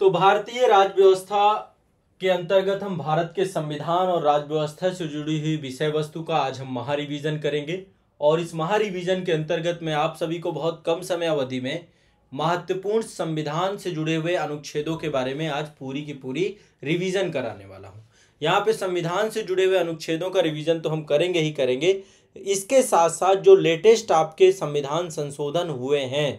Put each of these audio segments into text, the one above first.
तो भारतीय राज्य व्यवस्था के अंतर्गत हम भारत के संविधान और राज्य व्यवस्था से जुड़ी हुई विषय वस्तु का आज हम महारिविज़न करेंगे और इस महारिविज़न के अंतर्गत मैं आप सभी को बहुत कम समय अवधि में महत्वपूर्ण संविधान से जुड़े हुए अनुच्छेदों के बारे में आज पूरी की पूरी रिवीजन कराने वाला हूँ यहाँ पे संविधान से जुड़े हुए अनुच्छेदों का रिवीजन तो हम करेंगे ही करेंगे इसके साथ साथ जो लेटेस्ट आपके संविधान संशोधन हुए हैं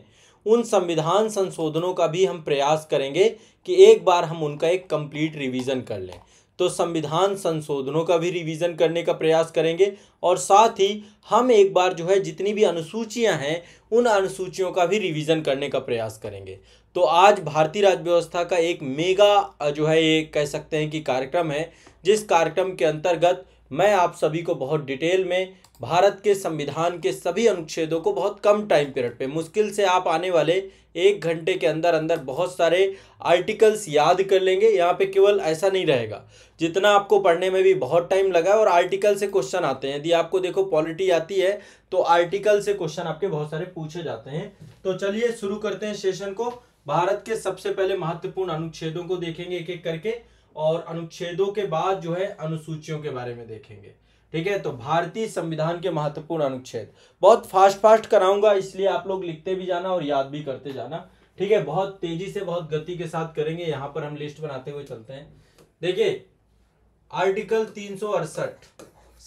उन संविधान संशोधनों का भी हम प्रयास करेंगे कि एक बार हम उनका एक कंप्लीट रिवीजन कर लें तो संविधान संशोधनों का भी रिवीजन करने का प्रयास करेंगे और साथ ही हम एक बार जो है जितनी भी अनुसूचियां हैं उन अनुसूचियों का भी रिवीजन करने का प्रयास करेंगे तो आज भारतीय राज्य व्यवस्था का एक मेगा जो है ये कह सकते हैं कि कार्यक्रम है जिस कार्यक्रम के अंतर्गत मैं आप सभी को बहुत डिटेल में भारत के संविधान के सभी अनुच्छेदों को बहुत कम टाइम पीरियड पे मुश्किल से आप आने वाले एक घंटे के अंदर अंदर बहुत सारे आर्टिकल्स याद कर लेंगे यहाँ पे केवल ऐसा नहीं रहेगा जितना आपको पढ़ने में भी बहुत टाइम लगा और आर्टिकल से क्वेश्चन आते हैं यदि आपको देखो पॉलिटी आती है तो आर्टिकल से क्वेश्चन आपके बहुत सारे पूछे जाते हैं तो चलिए शुरू करते हैं सेशन को भारत के सबसे पहले महत्वपूर्ण अनुच्छेदों को देखेंगे एक एक करके और अनुच्छेदों के बाद जो है अनुसूचियों के बारे में देखेंगे ठीक है तो भारतीय संविधान के महत्वपूर्ण अनुच्छेद बहुत फास्ट फास्ट कराऊंगा इसलिए आप लोग लिखते भी जाना और याद भी करते जाना ठीक है बहुत तेजी से बहुत गति के साथ करेंगे यहां पर हम लिस्ट बनाते हुए चलते हैं देखिए आर्टिकल तीन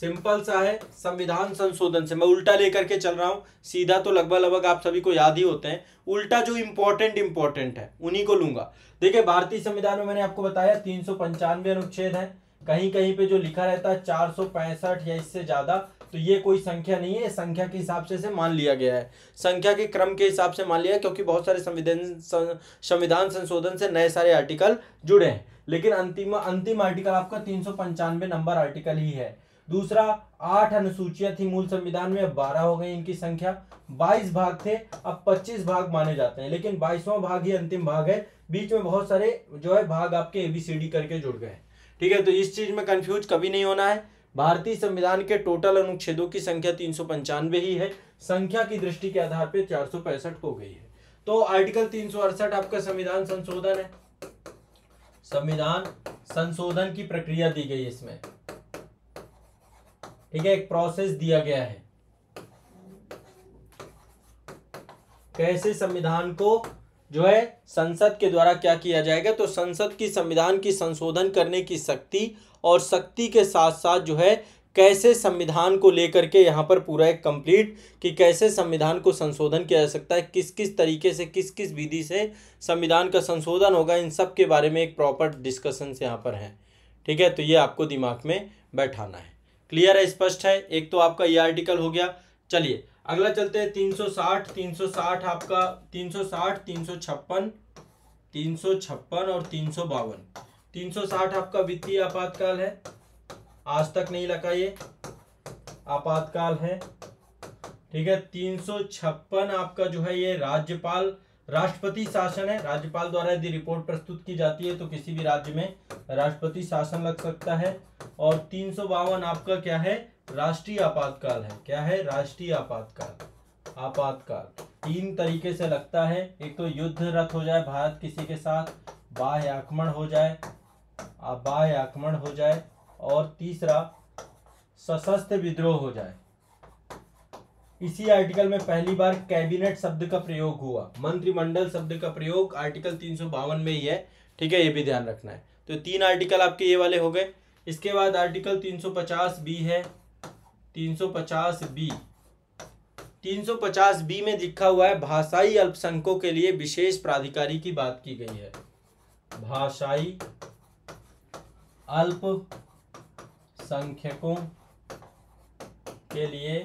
सिंपल सा है संविधान संशोधन से मैं उल्टा लेकर के चल रहा हूं सीधा तो लगभग लगभग आप सभी को याद ही होते हैं उल्टा जो इंपॉर्टेंट इम्पोर्टेंट है उन्हीं को लूंगा देखिए भारतीय संविधान में मैंने आपको बताया तीन अनुच्छेद है कहीं कहीं पे जो लिखा रहता है चार सौ पैंसठ या इससे ज़्यादा तो ये कोई संख्या नहीं है संख्या के हिसाब से इसे मान लिया गया है संख्या के क्रम के हिसाब से मान लिया क्योंकि बहुत सारे संविधान संविधान संशोधन से नए सारे आर्टिकल जुड़े हैं लेकिन अंतिम अंतिम आर्टिकल आपका तीन नंबर आर्टिकल ही है दूसरा आठ अनुसूचियां थी मूल संविधान में अब बारह हो गई इनकी संख्या बाईस भाग थे अब पच्चीस भाग माने जाते हैं लेकिन बाईसवां भाग ही अंतिम भाग है बीच में बहुत सारे जो है भाग आपके एबीसीडी करके जुड़ गए ठीक है तो इस चीज़ में कंफ्यूज कभी नहीं होना है भारतीय संविधान के टोटल अनुच्छेदों की संख्या तीन ही है संख्या की दृष्टि के आधार पर चार हो गई है तो आर्टिकल तीन आपका संविधान संशोधन है संविधान संशोधन की प्रक्रिया दी गई इसमें ठीक है एक प्रोसेस दिया गया है कैसे संविधान को जो है संसद के द्वारा क्या किया जाएगा तो संसद की संविधान की संशोधन करने की शक्ति और शक्ति के साथ साथ जो है कैसे संविधान को लेकर के यहाँ पर पूरा एक कंप्लीट कि कैसे संविधान को संशोधन किया जा सकता है किस किस तरीके से किस किस विधि से संविधान का संशोधन होगा इन सब के बारे में एक प्रॉपर डिस्कशन यहाँ पर है ठीक है तो ये आपको दिमाग में बैठाना है क्लियर है स्पष्ट है एक तो आपका ये आर्टिकल हो गया चलिए अगला चलते हैं 360 360 आपका 360 356 356 और तीन सौ बावन तीन सौ साठ आपका वित्तीय आपातकाल है आज तक नहीं लगा ये आपातकाल है ठीक है तीन सौ छप्पन आपका जो है ये राज्यपाल राष्ट्रपति शासन है राज्यपाल द्वारा यदि रिपोर्ट प्रस्तुत की जाती है तो किसी भी राज्य में राष्ट्रपति शासन लग सकता है और तीन सौ बावन आपका क्या है राष्ट्रीय आपातकाल है क्या है राष्ट्रीय आपातकाल आपातकाल तीन तरीके से लगता है एक तो युद्ध रत हो जाए भारत किसी के साथ बाह्य आक्रमण हो जाए बाह्य आक्रमण हो जाए और तीसरा सशस्त्र विद्रोह हो जाए इसी आर्टिकल में पहली बार कैबिनेट शब्द का प्रयोग हुआ मंत्रिमंडल शब्द का प्रयोग आर्टिकल तीन सौ बावन में ही है ठीक है ये भी ध्यान रखना है तो तीन आर्टिकल आपके ये वाले हो गए इसके बाद आर्टिकल तीन सौ पचास बी है 350 बी 350 बी में लिखा हुआ है भाषाई अल्पसंख्यकों के लिए विशेष प्राधिकारी की बात की गई है भाषाई अल्पसंख्यकों के लिए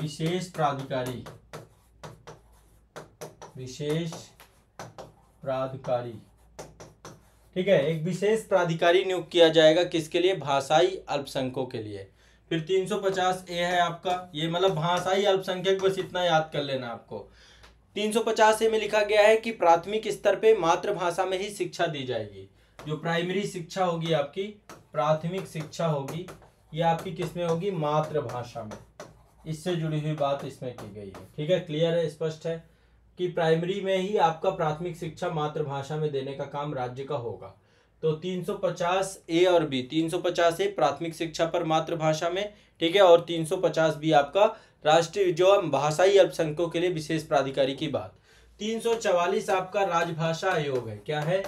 विशेष प्राधिकारी विशेष प्राधिकारी ठीक है एक विशेष प्राधिकारी नियुक्त किया जाएगा किसके लिए भाषाई अल्पसंख्यकों के लिए फिर 350 ए है आपका ये मतलब भाषाई अल्पसंख्यक बस इतना याद कर लेना आपको 350 ए में लिखा गया है कि प्राथमिक स्तर पे मातृभाषा में ही शिक्षा दी जाएगी जो प्राइमरी शिक्षा होगी आपकी प्राथमिक शिक्षा होगी ये आपकी किसमें होगी मातृभाषा में इससे जुड़ी हुई बात इसमें की गई है ठीक है क्लियर है स्पष्ट है कि प्राइमरी में ही आपका प्राथमिक शिक्षा मातृभाषा में देने का काम राज्य का होगा तो 350 ए और बी 350 ए प्राथमिक शिक्षा पर मातृभाषा में ठीक है और 350 बी आपका राष्ट्रीय जो भाषाई अल्पसंख्यकों के लिए विशेष प्राधिकारी की बात 344 आपका राजभाषा आयोग है क्या है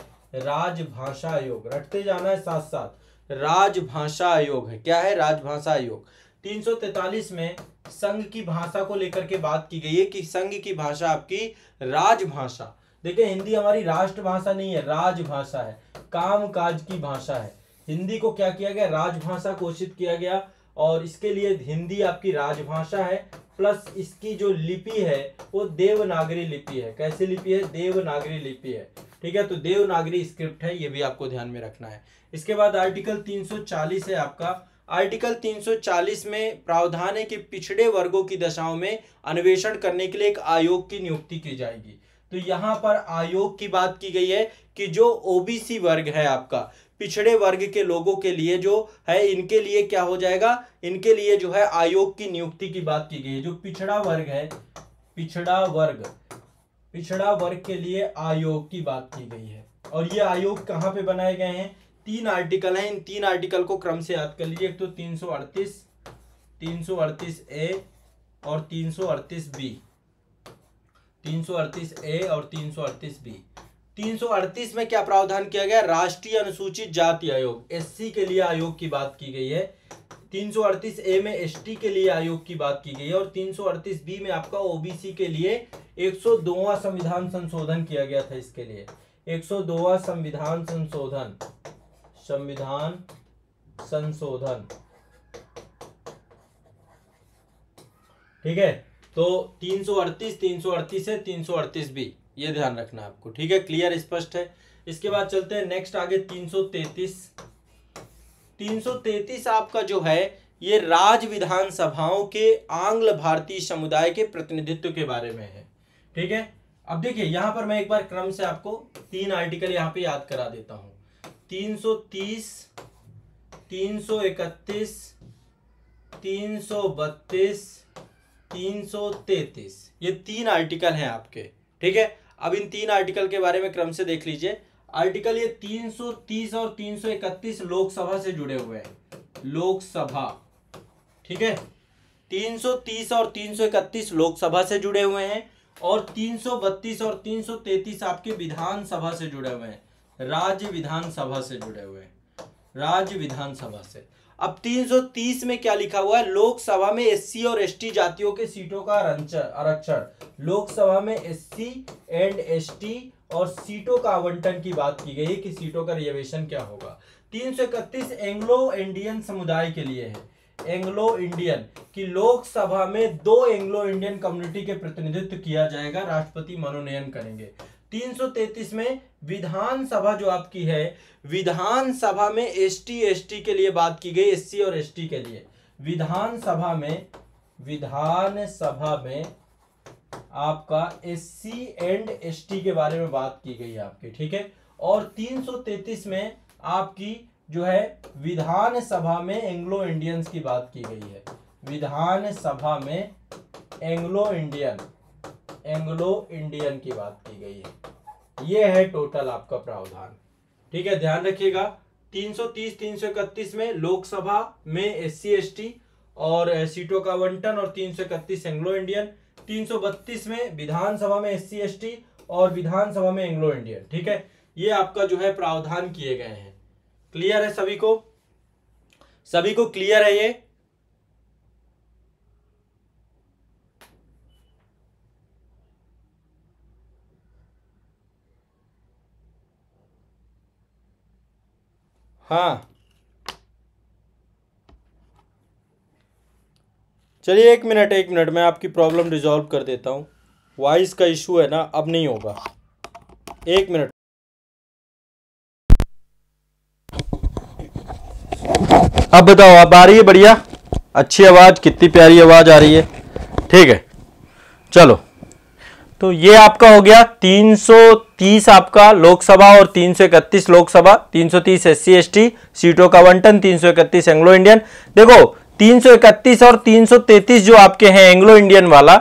राजभाषा आयोग रटते जाना है साथ साथ राजभाषा आयोग है क्या है राजभाषा आयोग 343 में संघ की भाषा को लेकर के बात की गई है कि संघ की भाषा आपकी राजभाषा देखिए हिंदी हमारी राष्ट्रभाषा नहीं है राजभाषा है काम काज की भाषा है हिंदी को क्या किया गया राजभाषा घोषित किया गया और इसके लिए हिंदी आपकी राजभाषा है प्लस इसकी जो लिपि है वो देवनागरी लिपि है कैसी लिपि है देवनागरी लिपि है ठीक है तो देवनागरी स्क्रिप्ट है ये भी आपको ध्यान में रखना है इसके बाद आर्टिकल 340 है आपका आर्टिकल 340 में प्रावधान है कि पिछड़े वर्गों की दशाओं में अन्वेषण करने के लिए एक आयोग की नियुक्ति की जाएगी तो यहाँ पर आयोग की बात की गई है कि जो ओबीसी वर्ग है आपका पिछड़े वर्ग के लोगों के लिए जो है इनके लिए क्या हो जाएगा इनके लिए जो है आयोग की नियुक्ति की बात की गई है जो पिछड़ा वर्ग है पिछड़ा वर्ग पिछड़ा वर्ग के लिए आयोग की बात की गई है और ये आयोग कहाँ पे बनाए गए हैं तीन आर्टिकल हैं इन तीन आर्टिकल को क्रम से याद कर लीजिए एक तो तीन सौ अड़तीस तीन सौ अड़तीस ए और तीन सौ अड़तीस बी तीन सौ अड़तीस ए और तीन सौ अड़तीस बी तीन सौ अड़तीस में क्या प्रावधान किया गया राष्ट्रीय अनुसूचित जाति आयोग एससी के लिए आयोग की बात की गई है तीन सौ अड़तीस ए में एसटी के लिए आयोग की बात की गई है और तीन सौ अड़तीस बी में आपका ओबीसी के लिए एक सौ संविधान संशोधन किया गया था इसके लिए एक सौ संविधान संशोधन संविधान संशोधन ठीक है तो 338 338 है 338 भी ये ध्यान रखना आपको ठीक है क्लियर स्पष्ट है इसके बाद चलते हैं नेक्स्ट आगे 333 333 आपका जो है ये राज्य विधानसभाओं के आंग्ल भारतीय समुदाय के प्रतिनिधित्व के बारे में है ठीक है अब देखिए यहां पर मैं एक बार क्रम से आपको तीन आर्टिकल यहां पे याद करा देता हूं तीन सौ तीस तीन इकतीस तीन बत्तीस तीन सौ तैतीस ये तीन आर्टिकल हैं आपके ठीक है अब इन तीन आर्टिकल के बारे में क्रम से देख लीजिए आर्टिकल ये 330 और 331 लोकसभा से जुड़े हुए हैं लोकसभा ठीक है 330 और 331 लोकसभा से जुड़े हुए हैं और 332 और 333 आपके विधानसभा से जुड़े हुए हैं राज्य विधानसभा से जुड़े हुए हैं राज्य विधानसभा से अब 330 में क्या लिखा हुआ है लोकसभा में एससी और एसटी जातियों के सीटों का आरक्षण लोकसभा में एससी एंड एसटी और सीटों का आवंटन की बात की गई है कि सीटों का रिजर्वेशन क्या होगा 331 एंग्लो इंडियन समुदाय के लिए है एंग्लो इंडियन कि लोकसभा में दो एंग्लो इंडियन कम्युनिटी के प्रतिनिधित्व किया जाएगा राष्ट्रपति मनोनयन करेंगे 333 में विधानसभा जो आपकी है विधानसभा में एसटी एसटी के लिए बात की गई एससी और एसटी के लिए विधानसभा में विधानसभा में आपका एससी एंड एसटी के बारे में बात की गई आपकी ठीक है और 333 में आपकी जो है विधानसभा में एंग्लो इंडियंस की बात की गई है विधानसभा में एंग्लो इंडियन एंग्लो इंडियन की बात की गई है यह है टोटल आपका प्रावधान ठीक है ध्यान रखिएगा 330 331 में लोकसभा में एस सी और सीटों का आवंटन और इकतीस एंग्लो इंडियन 332 में विधानसभा में एस सी और विधानसभा में एंग्लो इंडियन ठीक है ये आपका जो है प्रावधान किए गए हैं क्लियर है सभी को सभी को क्लियर है ये हाँ चलिए एक मिनट एक मिनट मैं आपकी प्रॉब्लम रिजॉल्व कर देता हूँ वॉइस का इशू है ना अब नहीं होगा एक मिनट अब बताओ अब आ रही है बढ़िया अच्छी आवाज़ कितनी प्यारी आवाज़ आ रही है ठीक है चलो तो ये आपका हो गया 330 आपका लोकसभा और 331 लोकसभा 330 एस एसटी सीटों का आवंटन 331 एंग्लो इंडियन देखो 331 और 333 जो आपके हैं एंग्लो इंडियन वाला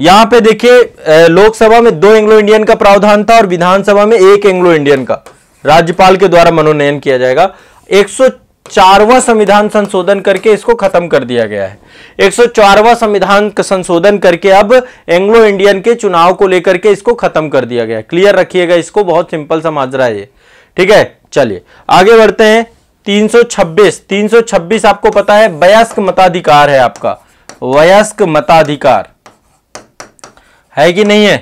यहां पे देखिए लोकसभा में दो एंग्लो इंडियन का प्रावधान था और विधानसभा में एक एंग्लो इंडियन का राज्यपाल के द्वारा मनोनयन किया जाएगा 104वां संविधान संशोधन करके इसको खत्म कर दिया गया है 104वां संविधान संशोधन करके अब एंग्लो इंडियन के चुनाव को लेकर के इसको खत्म कर दिया गया क्लियर रखिएगा इसको बहुत सिंपल समझ रहा है ये ठीक है चलिए आगे बढ़ते हैं 326 326 आपको पता है वयस्क मताधिकार है आपका वयस्क मताधिकार है कि नहीं है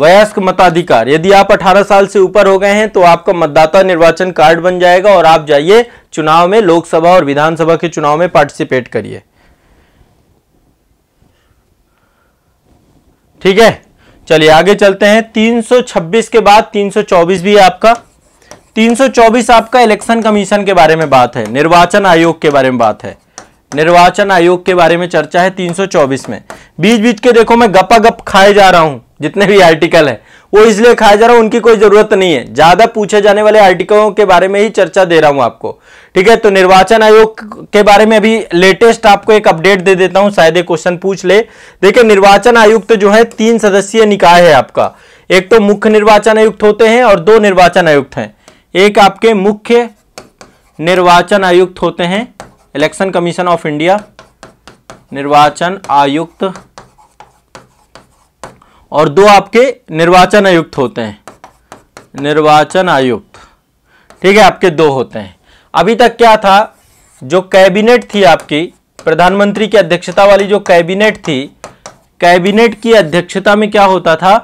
वयस्क मताधिकार यदि आप 18 साल से ऊपर हो गए हैं तो आपका मतदाता निर्वाचन कार्ड बन जाएगा और आप जाइए चुनाव में लोकसभा और विधानसभा के चुनाव में पार्टिसिपेट करिए ठीक है चलिए आगे चलते हैं 326 के बाद 324 भी है आपका 324 आपका इलेक्शन कमीशन के बारे में बात है निर्वाचन आयोग के बारे में बात है निर्वाचन आयोग के बारे में चर्चा है 324 में बीच बीच के देखो मैं गपा गप खाए जा रहा हूं जितने भी आर्टिकल हैं वो इसलिए खाया जा रहा है उनकी कोई जरूरत नहीं है ज्यादा पूछे जाने वाले आर्टिकलों के बारे में ही चर्चा दे रहा हूं आपको ठीक है तो निर्वाचन आयोग के बारे में अभी लेटेस्ट आपको एक अपडेट दे देता हूं शायद एक क्वेश्चन पूछ ले देखिए निर्वाचन आयुक्त तो जो है तीन सदस्यीय निकाय है आपका एक तो मुख्य निर्वाचन आयुक्त होते हैं और दो निर्वाचन आयुक्त हैं एक आपके मुख्य निर्वाचन आयुक्त होते हैं इलेक्शन कमीशन ऑफ इंडिया निर्वाचन आयुक्त और दो आपके निर्वाचन आयुक्त होते हैं निर्वाचन आयुक्त ठीक है आपके दो होते हैं अभी तक क्या था जो कैबिनेट थी आपकी प्रधानमंत्री की अध्यक्षता वाली जो कैबिनेट थी कैबिनेट की अध्यक्षता में क्या होता था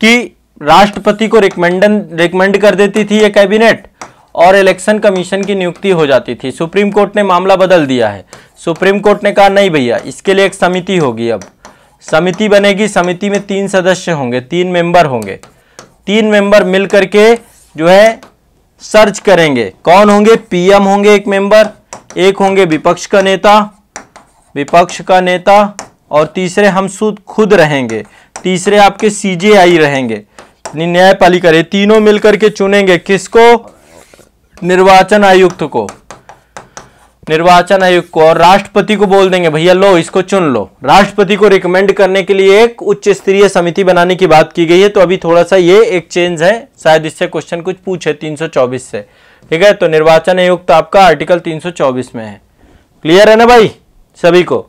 कि राष्ट्रपति को रिकमेंडन रिकमेंड कर देती थी ये कैबिनेट और इलेक्शन कमीशन की नियुक्ति हो जाती थी सुप्रीम कोर्ट ने मामला बदल दिया है सुप्रीम कोर्ट ने कहा नहीं भैया इसके लिए एक समिति होगी अब समिति बनेगी समिति में तीन सदस्य होंगे तीन मेंबर होंगे तीन मेंबर मिल करके जो है सर्च करेंगे कौन होंगे पीएम होंगे एक मेंबर एक होंगे विपक्ष का नेता विपक्ष का नेता और तीसरे हम सुद खुद रहेंगे तीसरे आपके सीजेआई रहेंगे न्यायपालिका तीनों मिलकर के चुनेंगे किसको निर्वाचन आयुक्त को निर्वाचन आयोग को और राष्ट्रपति को बोल देंगे भैया लो इसको चुन लो राष्ट्रपति को रिकमेंड करने के लिए एक उच्च स्तरीय समिति बनाने की बात की गई है तो अभी थोड़ा सा ये एक चेंज है शायद इससे क्वेश्चन कुछ पूछे 324 से ठीक है तो निर्वाचन आयोग तो आपका आर्टिकल 324 में है क्लियर है ना भाई सभी को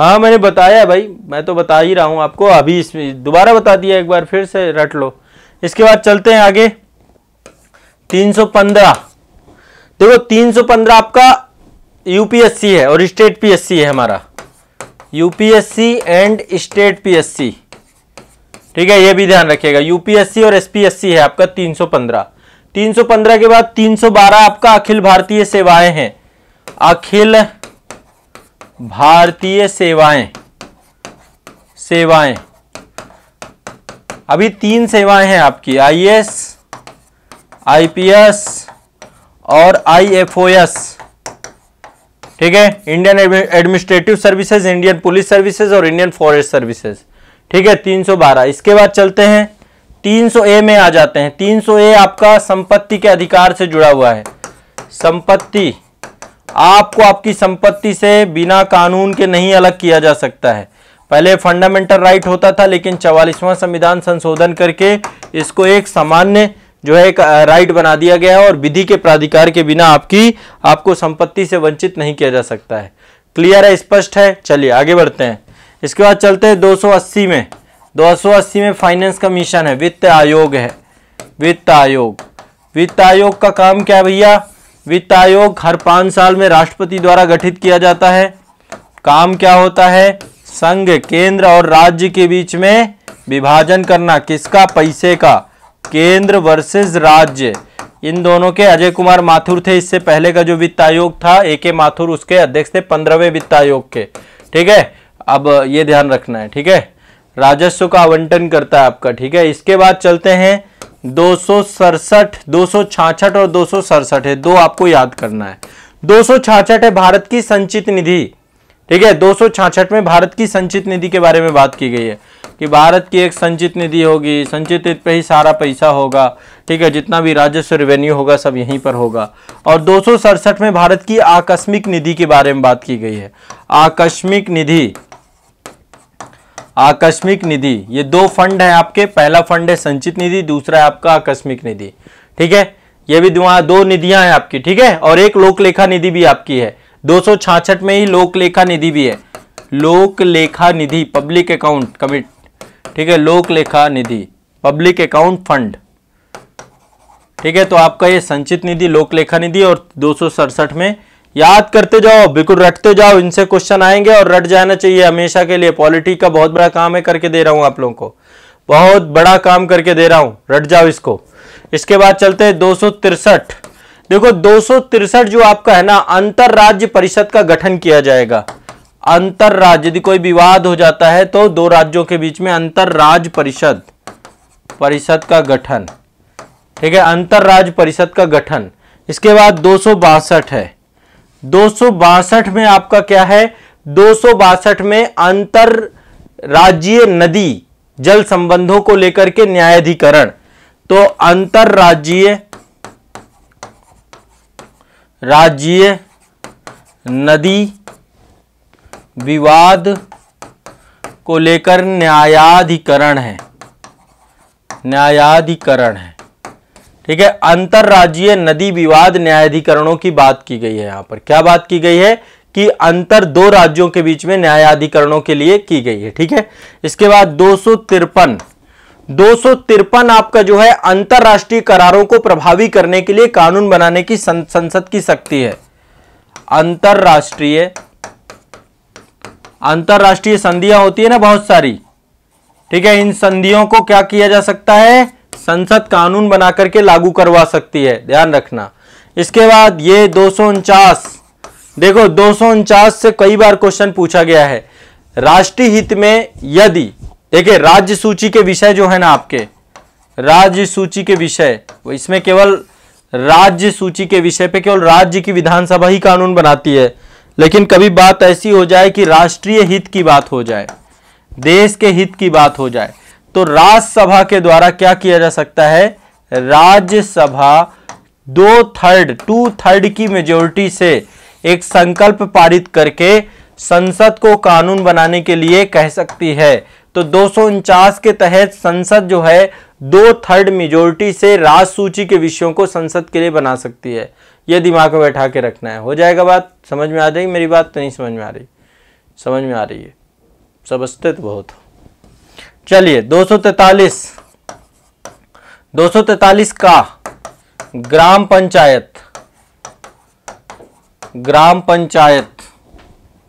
हाँ मैंने बताया भाई मैं तो बता ही रहा हूँ आपको अभी इसमें दोबारा बता दिया एक बार फिर से रट लो इसके बाद चलते हैं आगे 315 देखो 315 आपका यूपीएससी है और स्टेट पीएससी है हमारा यूपीएससी एंड स्टेट पीएससी ठीक है ये भी ध्यान रखिएगा यूपीएससी और एसपीएससी है आपका 315 315 के बाद 312 आपका अखिल भारतीय सेवाएं हैं अखिल भारतीय सेवाएं सेवाएं अभी तीन सेवाएं हैं आपकी आईएएस आईपीएस और आईएफओएस ठीक है Indian administrative services Indian police services और इंडियन फॉरेस्ट सर्विसेज ठीक है 312 इसके बाद चलते हैं ए में आ जाते हैं ए आपका संपत्ति के अधिकार से जुड़ा हुआ है संपत्ति आपको आपकी संपत्ति से बिना कानून के नहीं अलग किया जा सकता है पहले फंडामेंटल राइट होता था लेकिन चवालीसवां संविधान संशोधन करके इसको एक सामान्य जो है एक राइट बना दिया गया है और विधि के प्राधिकार के बिना आपकी आपको संपत्ति से वंचित नहीं किया जा सकता है क्लियर है स्पष्ट है चलिए आगे बढ़ते हैं इसके बाद चलते हैं 280 में 280 में फाइनेंस कमीशन है वित्त आयोग है वित्त आयोग वित्त आयोग का काम क्या भैया वित्त आयोग हर पाँच साल में राष्ट्रपति द्वारा गठित किया जाता है काम क्या होता है संघ केंद्र और राज्य के बीच में विभाजन करना किसका पैसे का केंद्र वर्सेस राज्य इन दोनों के अजय कुमार माथुर थे इससे पहले का जो वित्त आयोग था ए के माथुर उसके अध्यक्ष थे पंद्रहवें वित्त आयोग के ठीक है अब ये ध्यान रखना है ठीक है राजस्व का आवंटन करता है आपका ठीक है इसके बाद चलते हैं दो सौ सड़सठ दो सौ छाछठ और दो सौ सड़सठ है दो आपको याद करना है दो सौ छाछठ है भारत की संचित निधि ठीक है दो सौ छाछठ में भारत की संचित निधि के बारे में बात की गई है कि भारत की एक संचित निधि होगी संचित पे ही सारा पैसा होगा ठीक है जितना भी राजस्व रेवेन्यू होगा सब यहीं पर होगा और दो में भारत की आकस्मिक निधि के बारे में बात की गई है आकस्मिक निधि आकस्मिक निधि ये दो फंड है आपके पहला फंड है संचित निधि दूसरा है आपका आकस्मिक निधि ठीक है ये भी दो निधियां हैं आपकी ठीक है और एक लोकलेखा निधि भी आपकी है दो में ही लोकलेखा निधि भी है लोकलेखा निधि पब्लिक अकाउंट कमिट ठीक है लोकलेखा निधि पब्लिक अकाउंट फंड ठीक है तो आपका ये संचित निधि लोकलेखा निधि और दो में याद करते जाओ बिल्कुल रटते जाओ इनसे क्वेश्चन आएंगे और रट जाना चाहिए हमेशा के लिए पॉलिटिक का बहुत बड़ा काम है करके दे रहा हूं आप लोगों को बहुत बड़ा काम करके दे रहा हूं रट जाओ इसको इसके बाद चलते हैं दो देखो दो जो आपका है ना अंतर राज्य परिषद का गठन किया जाएगा अंतर राज्य यदि कोई विवाद हो जाता है तो दो राज्यों के बीच में अंतर राज्य परिषद परिषद का गठन ठीक है अंतर राज्य परिषद का गठन इसके बाद दो है दो में आपका क्या है दो में अंतर राज्य नदी जल संबंधों को लेकर के न्यायाधिकरण तो अंतर राज्य राज्य नदी विवाद को लेकर न्यायाधिकरण है न्यायाधिकरण है ठीक है अंतरराज्यीय नदी विवाद न्यायाधिकरणों की बात की गई है यहां पर क्या बात की गई है कि अंतर दो राज्यों के बीच में न्यायाधिकरणों के लिए की गई है ठीक है इसके बाद दो सौ तिरपन आपका जो है अंतरराष्ट्रीय करारों को प्रभावी करने के लिए कानून बनाने की संसद की शक्ति है अंतरराष्ट्रीय अंतरराष्ट्रीय संधियां होती है ना बहुत सारी ठीक है इन संधियों को क्या किया जा सकता है संसद कानून बना करके लागू करवा सकती है ध्यान रखना इसके बाद ये दो देखो दो से कई बार क्वेश्चन पूछा गया है राष्ट्रीय हित में यदि देखिए राज्य सूची के विषय जो है ना आपके राज्य सूची के विषय इसमें केवल राज्य सूची के विषय पे केवल राज्य की विधानसभा ही कानून बनाती है लेकिन कभी बात ऐसी हो जाए कि राष्ट्रीय हित की बात हो जाए देश के हित की बात हो जाए तो राज्यसभा के द्वारा क्या किया जा सकता है राज्यसभा दो थर्ड टू थर्ड की मेजोरिटी से एक संकल्प पारित करके संसद को कानून बनाने के लिए कह सकती है तो दो के तहत संसद जो है दो थर्ड मेजोरिटी से राज सूची के विषयों को संसद के लिए बना सकती है यह दिमाग में बैठा के रखना है हो जाएगा बात समझ में आ जाएगी मेरी बात तो नहीं समझ में आ रही समझ में आ रही है समझते तो बहुत हो चलिए 243 243 का ग्राम पंचायत ग्राम पंचायत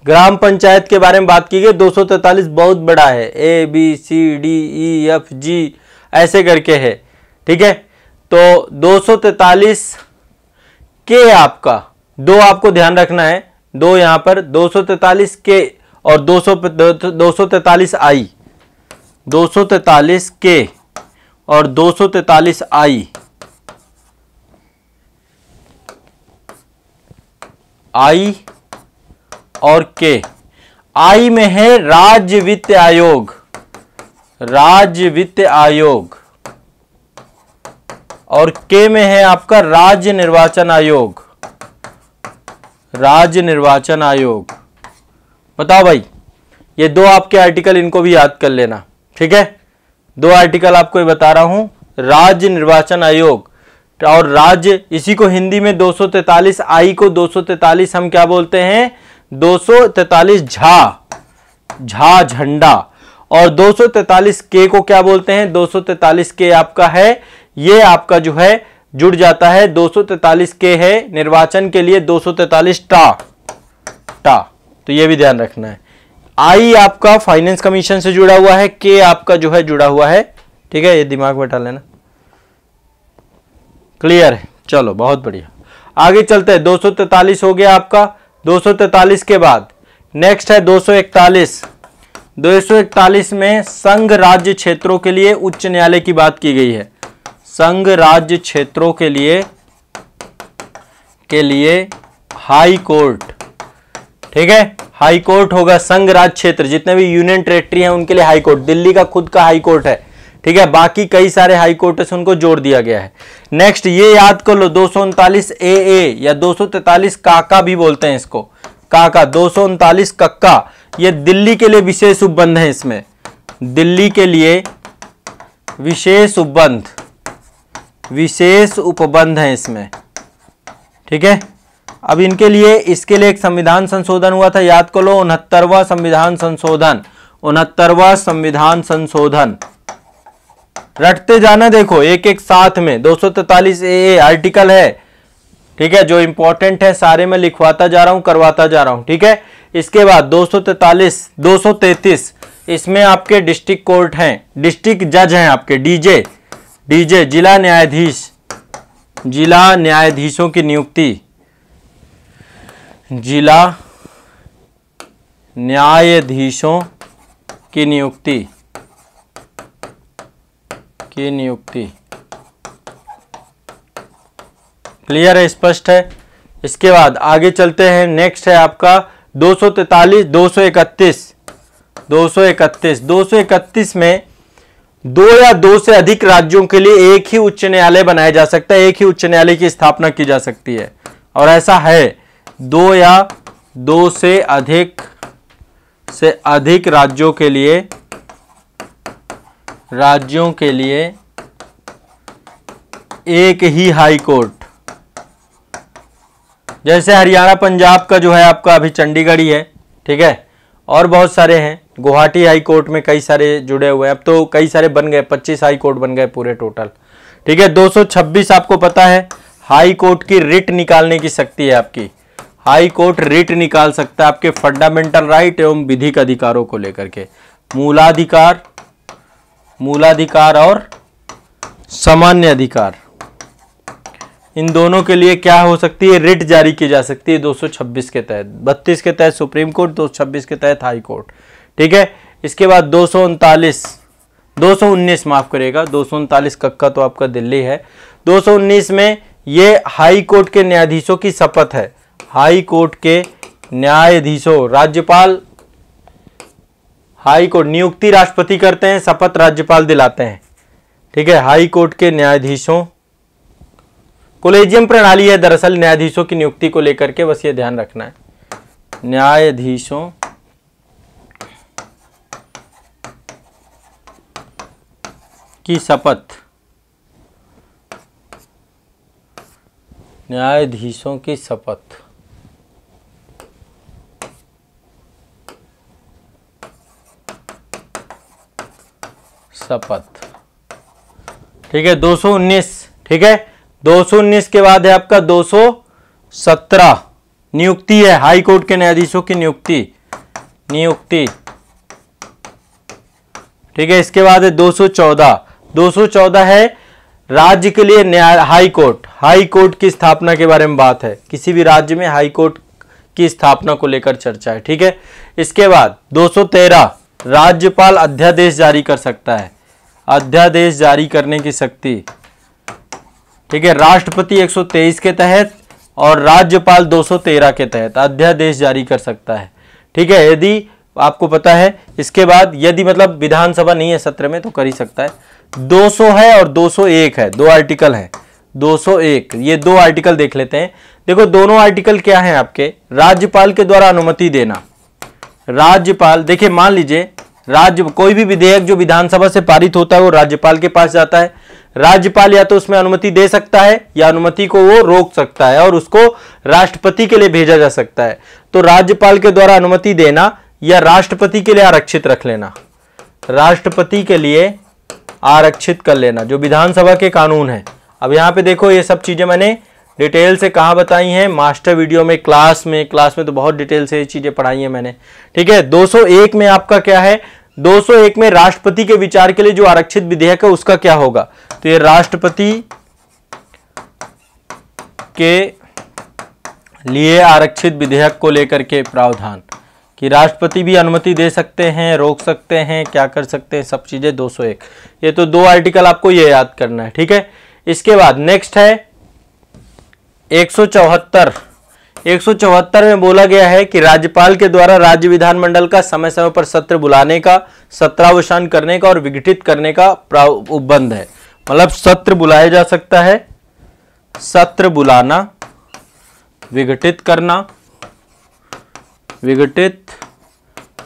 ग्राम पंचायत के बारे में बात की गई 243 बहुत बड़ा है A B C D E F G ऐसे करके है ठीक है तो 243 के आपका दो आपको ध्यान रखना है दो यहां पर 243 के और सौ तैतालीस आई 243 के और 243 आई आई और के आई में है राज्य वित्त आयोग राज्य वित्त आयोग और के में है आपका राज्य निर्वाचन आयोग राज्य निर्वाचन आयोग बताओ भाई ये दो आपके आर्टिकल इनको भी याद कर लेना ठीक है दो आर्टिकल आपको ये बता रहा हूं राज्य निर्वाचन आयोग और राज्य इसी को हिंदी में 243 आई को 243 हम क्या बोलते हैं 243 झा झा झंडा और 243 के को क्या बोलते हैं 243 के आपका है ये आपका जो है जुड़ जाता है 243 के है निर्वाचन के लिए 243 टा टा तो ये भी ध्यान रखना है आई आपका फाइनेंस कमीशन से जुड़ा हुआ है के आपका जो है जुड़ा हुआ है ठीक है ये दिमाग में डाल लेना क्लियर है चलो बहुत बढ़िया आगे चलते हैं दो हो गया आपका दो के बाद नेक्स्ट है 241 241 में संघ राज्य क्षेत्रों के लिए उच्च न्यायालय की बात की गई है संघ राज्य क्षेत्रों के लिए के लिए हाई कोर्ट ठीक है हाई कोर्ट होगा संघ राज्य क्षेत्र जितने भी यूनियन टेरेटरी हैं उनके लिए हाई कोर्ट दिल्ली का खुद का हाई कोर्ट है ठीक है बाकी कई सारे हाई कोर्ट से उनको जोड़ दिया गया है नेक्स्ट ये याद कर लो दो ए ए या दो काका भी बोलते हैं इसको काका दो कक्का ये दिल्ली के लिए विशेष उपबंध है इसमें दिल्ली के लिए विशेष उपबंध विशेष उपबंध है इसमें ठीक है अब इनके लिए इसके लिए एक संविधान संशोधन हुआ था याद कर लो उनहत्तरवा संविधान संशोधन उनहत्तरवा संविधान संशोधन रटते जाना देखो एक एक साथ में दो सौ ए आर्टिकल है ठीक है जो इंपॉर्टेंट है सारे में लिखवाता जा रहा हूं करवाता जा रहा हूं ठीक है इसके बाद दो सौ इसमें आपके डिस्ट्रिक्ट कोर्ट हैं डिस्ट्रिक्ट जज हैं आपके डीजे डीजे जिला न्यायाधीश जिला न्यायाधीशों की नियुक्ति जिला न्यायाधीशों की नियुक्ति की नियुक्ति क्लियर है स्पष्ट है इसके बाद आगे चलते हैं नेक्स्ट है आपका 243 231 231 231 में दो या दो से अधिक राज्यों के लिए एक ही उच्च न्यायालय बनाया जा सकता है एक ही उच्च न्यायालय की स्थापना की जा सकती है और ऐसा है दो या दो से अधिक से अधिक राज्यों के लिए राज्यों के लिए एक ही हाई कोर्ट जैसे हरियाणा पंजाब का जो है आपका अभी चंडीगढ़ ही है ठीक है और बहुत सारे हैं गुवाहाटी हाई कोर्ट में कई सारे जुड़े हुए हैं अब तो कई सारे बन गए 25 हाई कोर्ट बन गए पूरे टोटल ठीक है 226 आपको पता है हाई कोर्ट की रिट निकालने की शक्ति है आपकी हाई कोर्ट रिट निकाल सकता है आपके फंडामेंटल राइट एवं विधिक अधिकारों को लेकर के मूलाधिकार मूलाधिकार और सामान्य अधिकार इन दोनों के लिए क्या हो सकती है रिट जारी की जा सकती है 226 के तहत बत्तीस के तहत सुप्रीम कोर्ट 226 के तहत हाई कोर्ट ठीक है इसके बाद दो सौ उनतालीस दो उन्नीस माफ करेगा दो सौ उनतालीस कक्का तो आपका दिल्ली है दो सौ उन्नीस में ये हाई कोर्ट के न्यायाधीशों की शपथ है हाई कोर्ट के न्यायाधीशों राज्यपाल हाई कोर्ट नियुक्ति राष्ट्रपति करते हैं शपथ राज्यपाल दिलाते हैं ठीक है हाई कोर्ट के न्यायाधीशों कोलेजियम प्रणाली है दरअसल न्यायाधीशों की नियुक्ति को लेकर के बस ये ध्यान रखना है न्यायाधीशों की शपथ न्यायाधीशों की शपथ शपथ ठीक है 219 ठीक है 219 के बाद है आपका 217 नियुक्ति है हाई कोर्ट के न्यायाधीशों की नियुक्ति नियुक्ति ठीक है इसके बाद है 214 214 है राज्य के लिए न्याय हाई कोर्ट हाई कोर्ट की स्थापना के बारे में बात है किसी भी राज्य में हाई कोर्ट की स्थापना को लेकर चर्चा है ठीक है इसके बाद 213 राज्यपाल अध्यादेश जारी कर सकता है अध्यादेश जारी करने की शक्ति ठीक है राष्ट्रपति 123 के तहत और राज्यपाल 213 के तहत अध्यादेश जारी कर सकता है ठीक है यदि आपको पता है इसके बाद यदि मतलब विधानसभा नहीं है सत्र में तो कर ही सकता है 200 है और 201 है दो आर्टिकल है 201 ये दो आर्टिकल देख लेते हैं देखो दोनों आर्टिकल क्या है आपके राज्यपाल के द्वारा अनुमति देना राज्यपाल देखिए मान लीजिए राज्य कोई भी विधेयक जो विधानसभा से पारित होता है वो राज्यपाल के पास जाता है राज्यपाल या तो उसमें अनुमति दे सकता है या अनुमति को वो रोक सकता है और उसको राष्ट्रपति के लिए भेजा जा सकता है तो राज्यपाल के द्वारा अनुमति देना या राष्ट्रपति के लिए आरक्षित रख लेना राष्ट्रपति के लिए आरक्षित कर लेना जो विधानसभा के कानून है अब यहाँ पे देखो ये सब चीज़ें मैंने डिटेल से कहाँ बताई हैं मास्टर वीडियो में क्लास में क्लास में तो बहुत डिटेल से ये चीज़ें पढ़ाई हैं मैंने ठीक है 201 में आपका क्या है 201 में राष्ट्रपति के विचार के लिए जो आरक्षित विधेयक है उसका क्या होगा तो ये राष्ट्रपति के लिए आरक्षित विधेयक को लेकर के प्रावधान कि राष्ट्रपति भी अनुमति दे सकते हैं रोक सकते हैं क्या कर सकते हैं सब चीज़ें 201 ये तो दो आर्टिकल आपको ये याद करना है ठीक है इसके बाद नेक्स्ट है एक एक में बोला गया है कि राज्यपाल के द्वारा राज्य विधानमंडल का समय समय पर सत्र बुलाने का सत्रावसान करने का और विघटित करने का उपबंध है मतलब सत्र बुलाया जा सकता है सत्र बुलाना विघटित करना विघटित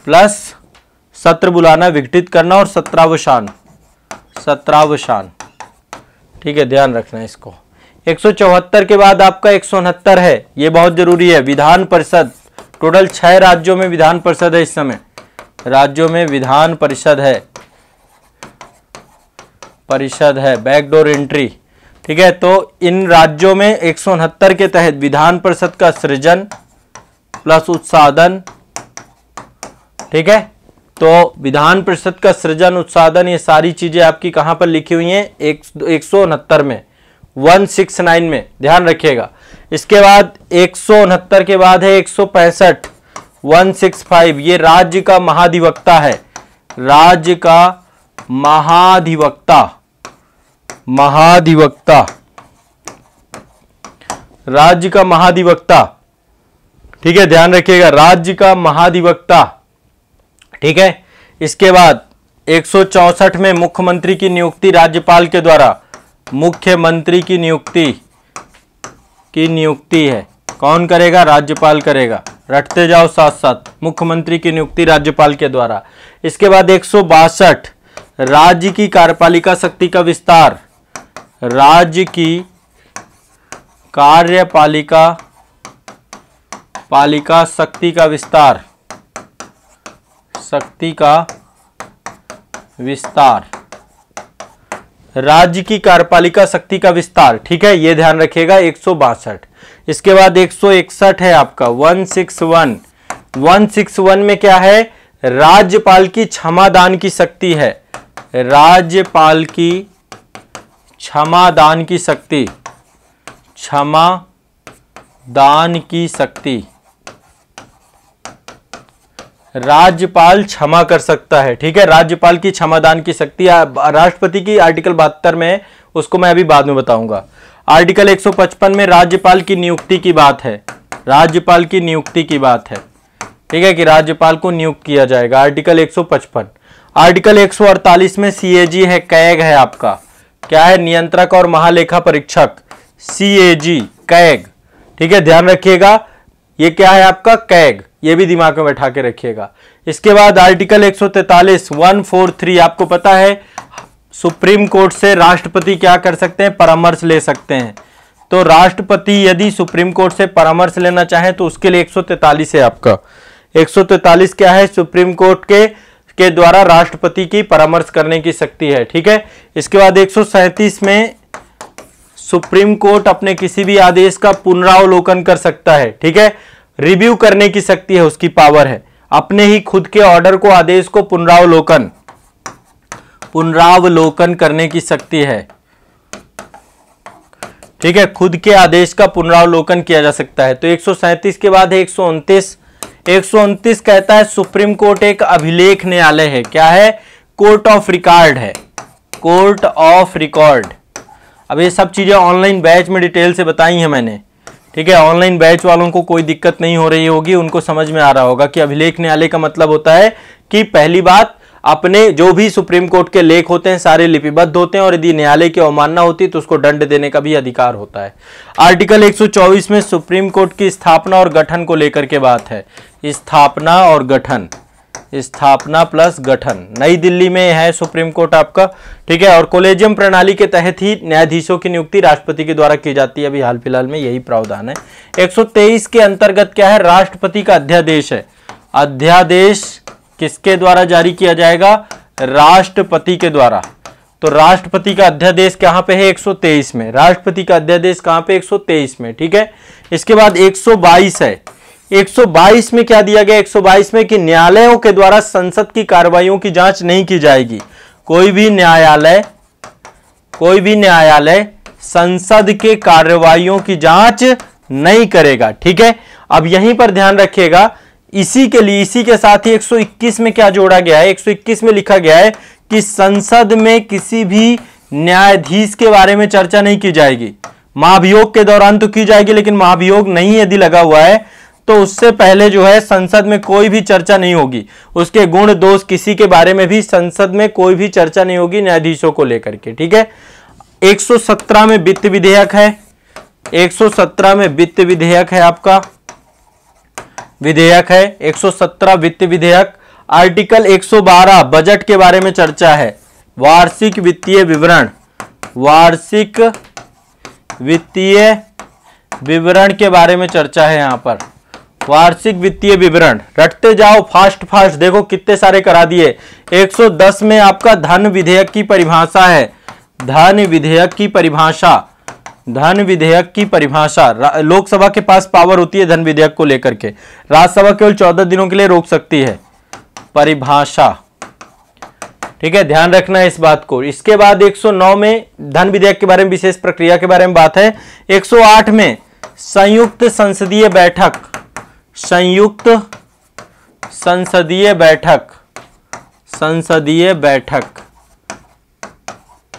प्लस सत्र बुलाना विघटित करना और सत्रावसान सत्रावसान ठीक है ध्यान रखना इसको एक के बाद आपका एक है ये बहुत जरूरी है विधान परिषद टोटल छह राज्यों में विधान परिषद है इस समय राज्यों में विधान परिषद है परिषद है बैकडोर एंट्री ठीक है तो इन राज्यों में एक के तहत विधान परिषद का सृजन प्लस उत्साधन ठीक है तो विधान परिषद का सृजन उत्साधन ये सारी चीजें आपकी कहां पर लिखी हुई हैं एक, एक में वन सिक्स नाइन में ध्यान रखिएगा इसके बाद एक के बाद है एक वन सिक्स फाइव ये राज्य का महाधिवक्ता है राज्य का महाधिवक्ता महाधिवक्ता राज्य का महाधिवक्ता ठीक है ध्यान रखिएगा राज्य का महाधिवक्ता ठीक है इसके बाद एक में मुख्यमंत्री की नियुक्ति राज्यपाल के द्वारा मुख्यमंत्री की नियुक्ति की नियुक्ति है कौन करेगा राज्यपाल करेगा रटते जाओ साथ साथ मुख्यमंत्री की नियुक्ति राज्यपाल के द्वारा इसके बाद एक राज्य की कार्यपालिका शक्ति का विस्तार राज्य की कार्यपालिका पालिका शक्ति का विस्तार शक्ति का विस्तार राज्य की कार्यपालिका शक्ति का विस्तार ठीक है ये ध्यान रखिएगा एक इसके बाद एक है आपका 161 161 में क्या है राज्यपाल की क्षमादान की शक्ति है राज्यपाल की क्षमादान की शक्ति क्षमा दान की शक्ति राज्यपाल क्षमा कर सकता है ठीक है राज्यपाल की क्षमादान की शक्ति राष्ट्रपति की आर्टिकल बहत्तर में उसको मैं अभी बाद में बताऊंगा आर्टिकल 155 में राज्यपाल की नियुक्ति की बात है राज्यपाल की नियुक्ति की बात है ठीक है कि राज्यपाल को नियुक्त किया जाएगा आर्टिकल 155 आर्टिकल 148 में सीएजी है कैग है आपका क्या है नियंत्रक और महालेखा परीक्षक सीएजी कैग ठीक है ध्यान रखिएगा ये क्या है आपका कैग ये भी दिमाग में बैठा के रखिएगा इसके बाद आर्टिकल 143 143 आपको पता है सुप्रीम कोर्ट से राष्ट्रपति क्या कर सकते हैं परामर्श ले सकते हैं तो राष्ट्रपति यदि सुप्रीम कोर्ट से परामर्श लेना चाहे तो उसके लिए 143 है आपका 143 क्या है सुप्रीम कोर्ट के के द्वारा राष्ट्रपति की परामर्श करने की शक्ति है ठीक है इसके बाद एक में सुप्रीम कोर्ट अपने किसी भी आदेश का पुनरावलोकन कर सकता है ठीक है रिव्यू करने की शक्ति है उसकी पावर है अपने ही खुद के ऑर्डर को आदेश को पुनरावलोकन पुनरावलोकन करने की शक्ति है ठीक है खुद के आदेश का पुनरावलोकन किया जा सकता है तो एक के बाद है एक एक कहता है सुप्रीम कोर्ट एक अभिलेख न्यायालय है क्या है कोर्ट ऑफ रिकॉर्ड है कोर्ट ऑफ रिकॉर्ड अब ये सब चीज़ें ऑनलाइन बैच में डिटेल से बताई हैं मैंने ठीक है ऑनलाइन बैच वालों को कोई दिक्कत नहीं हो रही होगी उनको समझ में आ रहा होगा कि अभिलेख न्यायालय का मतलब होता है कि पहली बात अपने जो भी सुप्रीम कोर्ट के लेख होते हैं सारे लिपिबद्ध होते हैं और यदि न्यायालय की अवमानना होती है तो उसको दंड देने का भी अधिकार होता है आर्टिकल 124 में सुप्रीम कोर्ट की स्थापना और गठन को लेकर के बात है स्थापना और गठन स्थापना प्लस गठन नई दिल्ली में है सुप्रीम कोर्ट आपका ठीक है और कोलेजियम प्रणाली के तहत ही न्यायाधीशों की नियुक्ति राष्ट्रपति के द्वारा की जाती है अभी हाल फिलहाल में यही प्रावधान है 123 के अंतर्गत क्या है राष्ट्रपति का अध्यादेश है अध्यादेश किसके द्वारा जारी किया जाएगा राष्ट्रपति के द्वारा तो राष्ट्रपति का अध्यादेश कहां पे है 123 में राष्ट्रपति का अध्यादेश कहां पे 123 में ठीक है इसके बाद 122 है 122 में क्या दिया गया 122 में कि न्यायालयों के द्वारा संसद की कार्रवाइयों की जांच नहीं की जाएगी कोई भी न्यायालय कोई भी न्यायालय संसद के कार्रवाइयों की जांच नहीं करेगा ठीक है अब यहीं पर ध्यान रखिएगा इसी के लिए इसी के साथ ही 121 में क्या जोड़ा गया है 121 में लिखा गया है कि संसद में किसी भी न्यायाधीश के बारे में चर्चा नहीं की जाएगी महाभियोग के दौरान तो की जाएगी लेकिन महाभियोग नहीं यदि लगा हुआ है तो उससे पहले जो है संसद में कोई भी चर्चा नहीं होगी उसके गुण दोष किसी के बारे में भी संसद में कोई भी चर्चा नहीं होगी न्यायाधीशों को लेकर के ठीक है 117 में वित्त विधेयक है 117 में वित्त विधेयक है आपका विधेयक है 117 वित्त विधेयक आर्टिकल 112 बजट के बारे में चर्चा है वार्षिक वित्तीय विवरण वार्षिक वित्तीय विवरण के बारे में चर्चा है यहां पर वार्षिक वित्तीय विवरण रटते जाओ फास्ट फास्ट देखो कितने सारे करा दिए 110 में आपका धन विधेयक की परिभाषा है धन विधेयक की परिभाषा धन विधेयक की परिभाषा लोकसभा के पास पावर होती है धन विधेयक को लेकर के राज्यसभा केवल चौदह दिनों के लिए रोक सकती है परिभाषा ठीक है ध्यान रखना है इस बात को इसके बाद 109 में धन विधेयक के बारे में विशेष प्रक्रिया के बारे में बात है 108 में संयुक्त संसदीय बैठक संयुक्त संसदीय बैठक संसदीय बैठक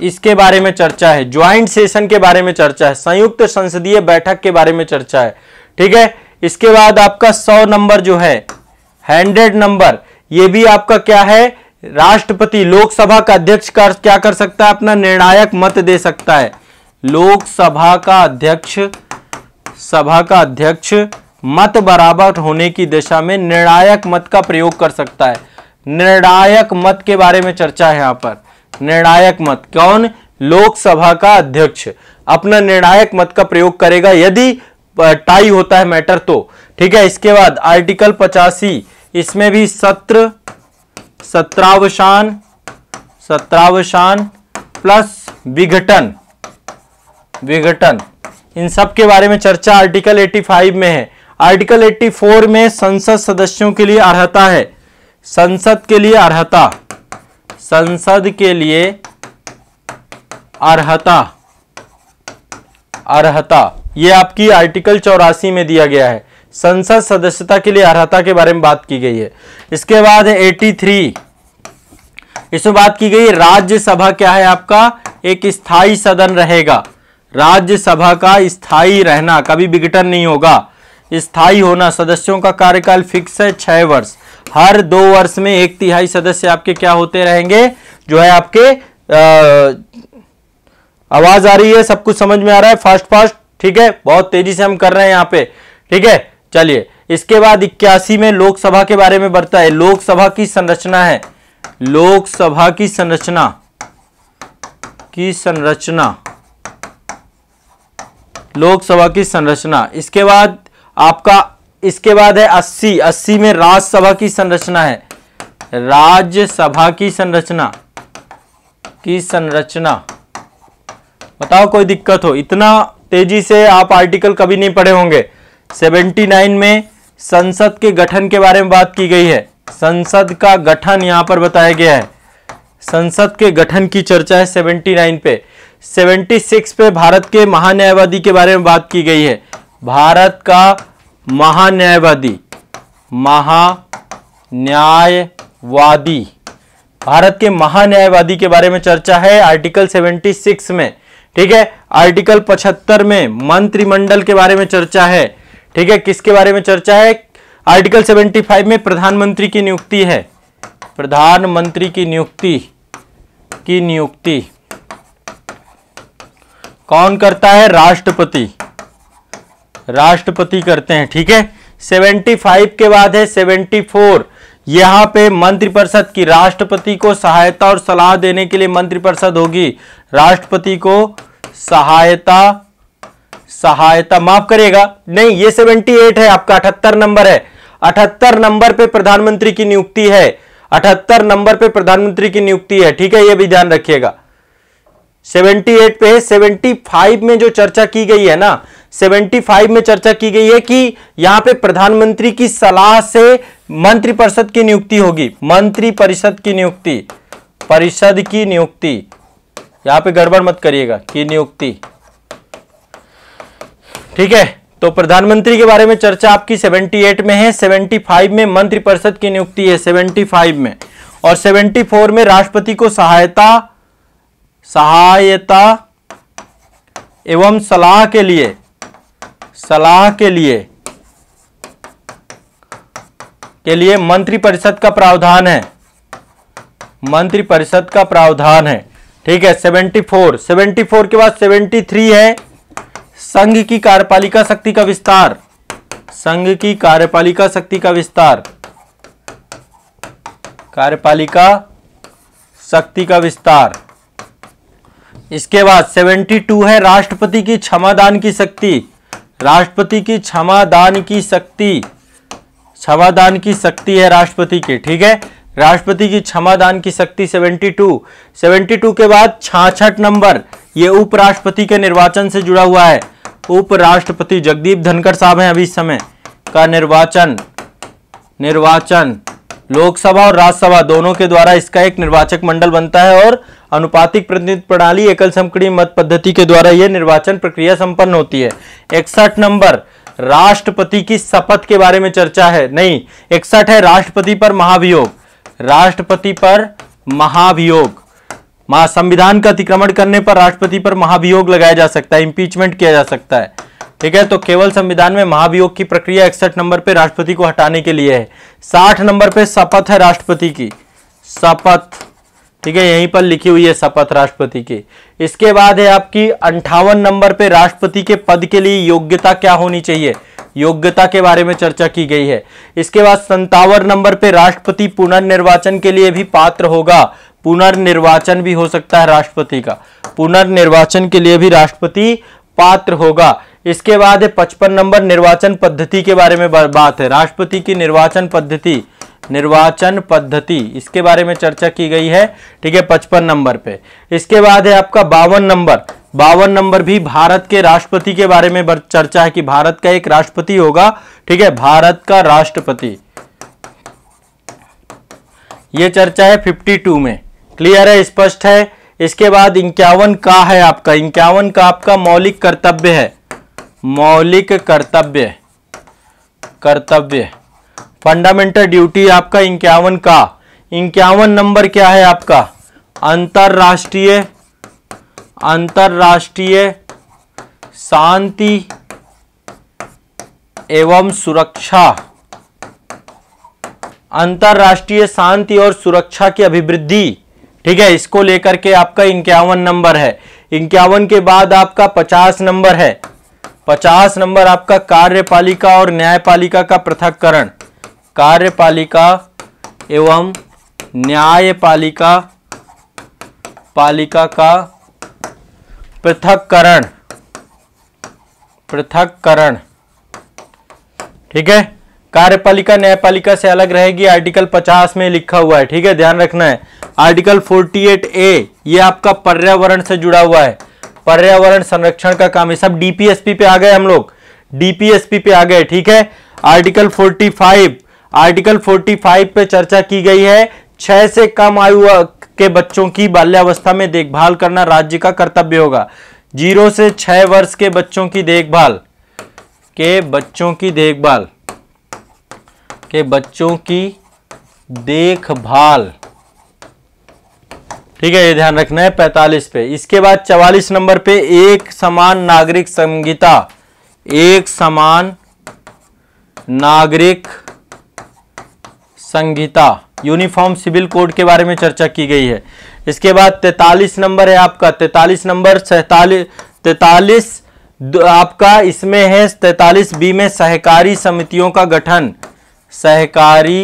इसके बारे में चर्चा है ज्वाइंट सेशन के बारे में चर्चा है संयुक्त संसदीय बैठक के बारे में चर्चा है ठीक है इसके बाद आपका सौ नंबर जो है हंड्रेड नंबर ये भी आपका क्या है राष्ट्रपति लोकसभा का अध्यक्ष कर क्या कर सकता है अपना निर्णायक मत दे सकता है लोकसभा का अध्यक्ष सभा का अध्यक्ष मत बराबर होने की दिशा में निर्णायक मत का प्रयोग कर सकता है निर्णायक मत के बारे में चर्चा है यहां पर निर्णायक मत कौन लोकसभा का अध्यक्ष अपना निर्णायक मत का प्रयोग करेगा यदि टाई होता है मैटर तो ठीक है इसके बाद आर्टिकल पचासी इसमें भी सत्र सत्रावसान सत्रावसान प्लस विघटन विघटन इन सब के बारे में चर्चा आर्टिकल 85 में है आर्टिकल 84 में संसद सदस्यों के लिए अर्हता है संसद के लिए अर्हता संसद के लिए अर्हता अर्हता यह आपकी आर्टिकल चौरासी में दिया गया है संसद सदस्यता के लिए अर्हता के बारे में बात की गई है इसके बाद एटी थ्री इसमें बात की गई राज्यसभा क्या है आपका एक स्थायी सदन रहेगा राज्यसभा का स्थायी रहना कभी विघटन नहीं होगा स्थायी होना सदस्यों का कार्यकाल फिक्स है छह वर्ष हर दो वर्ष में एक तिहाई सदस्य आपके क्या होते रहेंगे जो है आपके आ, आवाज आ रही है सब कुछ समझ में आ रहा है फास्ट फास्ट ठीक है बहुत तेजी से हम कर रहे हैं यहाँ पे ठीक है चलिए इसके बाद इक्यासी में लोकसभा के बारे में बढ़ता है लोकसभा की संरचना है लोकसभा की संरचना की संरचना लोकसभा की संरचना इसके बाद आपका इसके बाद है अस्सी अस्सी में राज्यसभा की संरचना है राज्यसभा की संरचना की संरचना बताओ कोई दिक्कत हो इतना तेजी से आप आर्टिकल कभी नहीं पढ़े होंगे 79 में संसद के गठन के बारे में बात की गई है संसद का गठन यहां पर बताया गया है संसद के गठन की चर्चा है 79 पे 76 पे भारत के महान्यायवादी के बारे में बात की गई है भारत का महान्यायवादी महान्यायवादी भारत के महान्यायवादी के बारे में चर्चा है आर्टिकल 76 में ठीक है आर्टिकल 75 में मंत्रिमंडल के बारे में चर्चा है ठीक है किसके बारे में चर्चा है आर्टिकल 75 में प्रधानमंत्री की नियुक्ति है प्रधानमंत्री की नियुक्ति की नियुक्ति कौन करता है राष्ट्रपति राष्ट्रपति करते हैं ठीक है 75 के बाद है 74 यहां पर मंत्रिपरिषद की राष्ट्रपति को सहायता और सलाह देने के लिए मंत्रिपरिषद होगी राष्ट्रपति को सहायता सहायता माफ करेगा नहीं ये 78 है आपका 78 नंबर है 78 नंबर पे प्रधानमंत्री की नियुक्ति है 78 नंबर पे प्रधानमंत्री की नियुक्ति है ठीक है ये भी ध्यान रखिएगा 78 पे 75 में जो चर्चा की गई है ना 75 में चर्चा की गई है कि यहाँ पे प्रधानमंत्री की सलाह से मंत्रिपरिषद की नियुक्ति होगी मंत्रिपरिषद की नियुक्ति परिषद की नियुक्ति यहाँ पे गड़बड़ मत करिएगा की नियुक्ति ठीक है तो प्रधानमंत्री के बारे में चर्चा आपकी 78 में है 75 में मंत्रिपरिषद की नियुक्ति है 75 में और 74 में राष्ट्रपति को सहायता सहायता एवं सलाह के लिए सलाह के लिए के लिए मंत्रिपरिषद का प्रावधान है मंत्रिपरिषद का प्रावधान है ठीक है 74 74 के बाद 73 है संघ की कार्यपालिका शक्ति का विस्तार संघ की कार्यपालिका शक्ति का विस्तार कार्यपालिका शक्ति का विस्तार इसके बाद 72 है राष्ट्रपति की क्षमादान की शक्ति राष्ट्रपति की क्षमादान की शक्ति क्षमादान की शक्ति है राष्ट्रपति की ठीक है राष्ट्रपति की क्षमादान की शक्ति 72 72 के बाद छाछठ नंबर ये उपराष्ट्रपति के निर्वाचन से जुड़ा हुआ है उपराष्ट्रपति जगदीप धनखड़ साहब हैं अभी इस समय का निर्वाचन निर्वाचन लोकसभा और राज्यसभा दोनों के द्वारा इसका एक निर्वाचक मंडल बनता है और अनुपातिक प्रतिनिधित्व प्रणाली एकल समकड़ी मत पद्धति के द्वारा यह निर्वाचन प्रक्रिया संपन्न होती है इकसठ नंबर राष्ट्रपति की शपथ के बारे में चर्चा है नहीं इकसठ है राष्ट्रपति पर महाभियोग राष्ट्रपति पर महाभियोग संविधान का अतिक्रमण करने पर राष्ट्रपति पर महाभियोग लगाया जा सकता है इंपीचमेंट किया जा सकता है ठीक है तो केवल संविधान में महाभियोग की प्रक्रिया इकसठ नंबर पर राष्ट्रपति को हटाने के लिए है साठ नंबर पर शपथ है राष्ट्रपति की शपथ ठीक है यहीं पर लिखी हुई है शपथ राष्ट्रपति की इसके बाद है आपकी अंठावन नंबर पे राष्ट्रपति के पद के लिए योग्यता क्या होनी चाहिए योग्यता के बारे में चर्चा की गई है इसके बाद संतावन नंबर पे राष्ट्रपति पुनर्निर्वाचन के लिए भी पात्र होगा पुनर्निर्वाचन भी हो सकता है राष्ट्रपति का पुनर्निर्वाचन के लिए भी राष्ट्रपति पात्र होगा इसके बाद है पचपन नंबर निर्वाचन पद्धति के बारे में बात है राष्ट्रपति की निर्वाचन पद्धति निर्वाचन पद्धति इसके बारे में चर्चा की गई है ठीक है पचपन नंबर पे इसके बाद है आपका बावन नंबर बावन नंबर भी भारत के राष्ट्रपति के बारे में चर्चा है कि भारत का एक राष्ट्रपति होगा ठीक है भारत का राष्ट्रपति ये चर्चा है 52 में क्लियर है स्पष्ट है इसके बाद इंक्यावन का है आपका इंक्यावन का आपका मौलिक कर्तव्य है मौलिक कर्तव्य कर्तव्य फंडामेंटल ड्यूटी आपका इक्यावन का इक्यावन नंबर क्या है आपका अंतरराष्ट्रीय अंतरराष्ट्रीय शांति एवं सुरक्षा अंतरराष्ट्रीय शांति और सुरक्षा की अभिवृद्धि ठीक है इसको लेकर के आपका इक्यावन नंबर है इक्यावन के बाद आपका पचास नंबर है पचास नंबर आपका कार्यपालिका और न्यायपालिका का पृथककरण कार्यपालिका एवं न्यायपालिका पालिका का पृथककरण पृथककरण ठीक है कार्यपालिका न्यायपालिका से अलग रहेगी आर्टिकल 50 में लिखा हुआ है ठीक है ध्यान रखना है आर्टिकल 48 ए ये आपका पर्यावरण से जुड़ा हुआ है पर्यावरण संरक्षण का काम है सब डीपीएसपी पे आ गए हम लोग डीपीएसपी पे आ गए ठीक है आर्टिकल 45 आर्टिकल 45 पे चर्चा की गई है छह से कम आयु के बच्चों की बाल्यावस्था में देखभाल करना राज्य का कर्तव्य होगा जीरो से छह वर्ष के बच्चों की देखभाल के बच्चों की देखभाल के बच्चों की देखभाल ठीक है ये ध्यान रखना है 45 पे इसके बाद 44 नंबर पे एक समान नागरिक संहिता एक समान नागरिक संहिता यूनिफॉर्म सिविल कोड के बारे में चर्चा की गई है इसके बाद तैतालीस नंबर है आपका तैतालीस नंबर सैतालीस तैतालीस आपका इसमें है तैतालीस बी में सहकारी समितियों का गठन सहकारी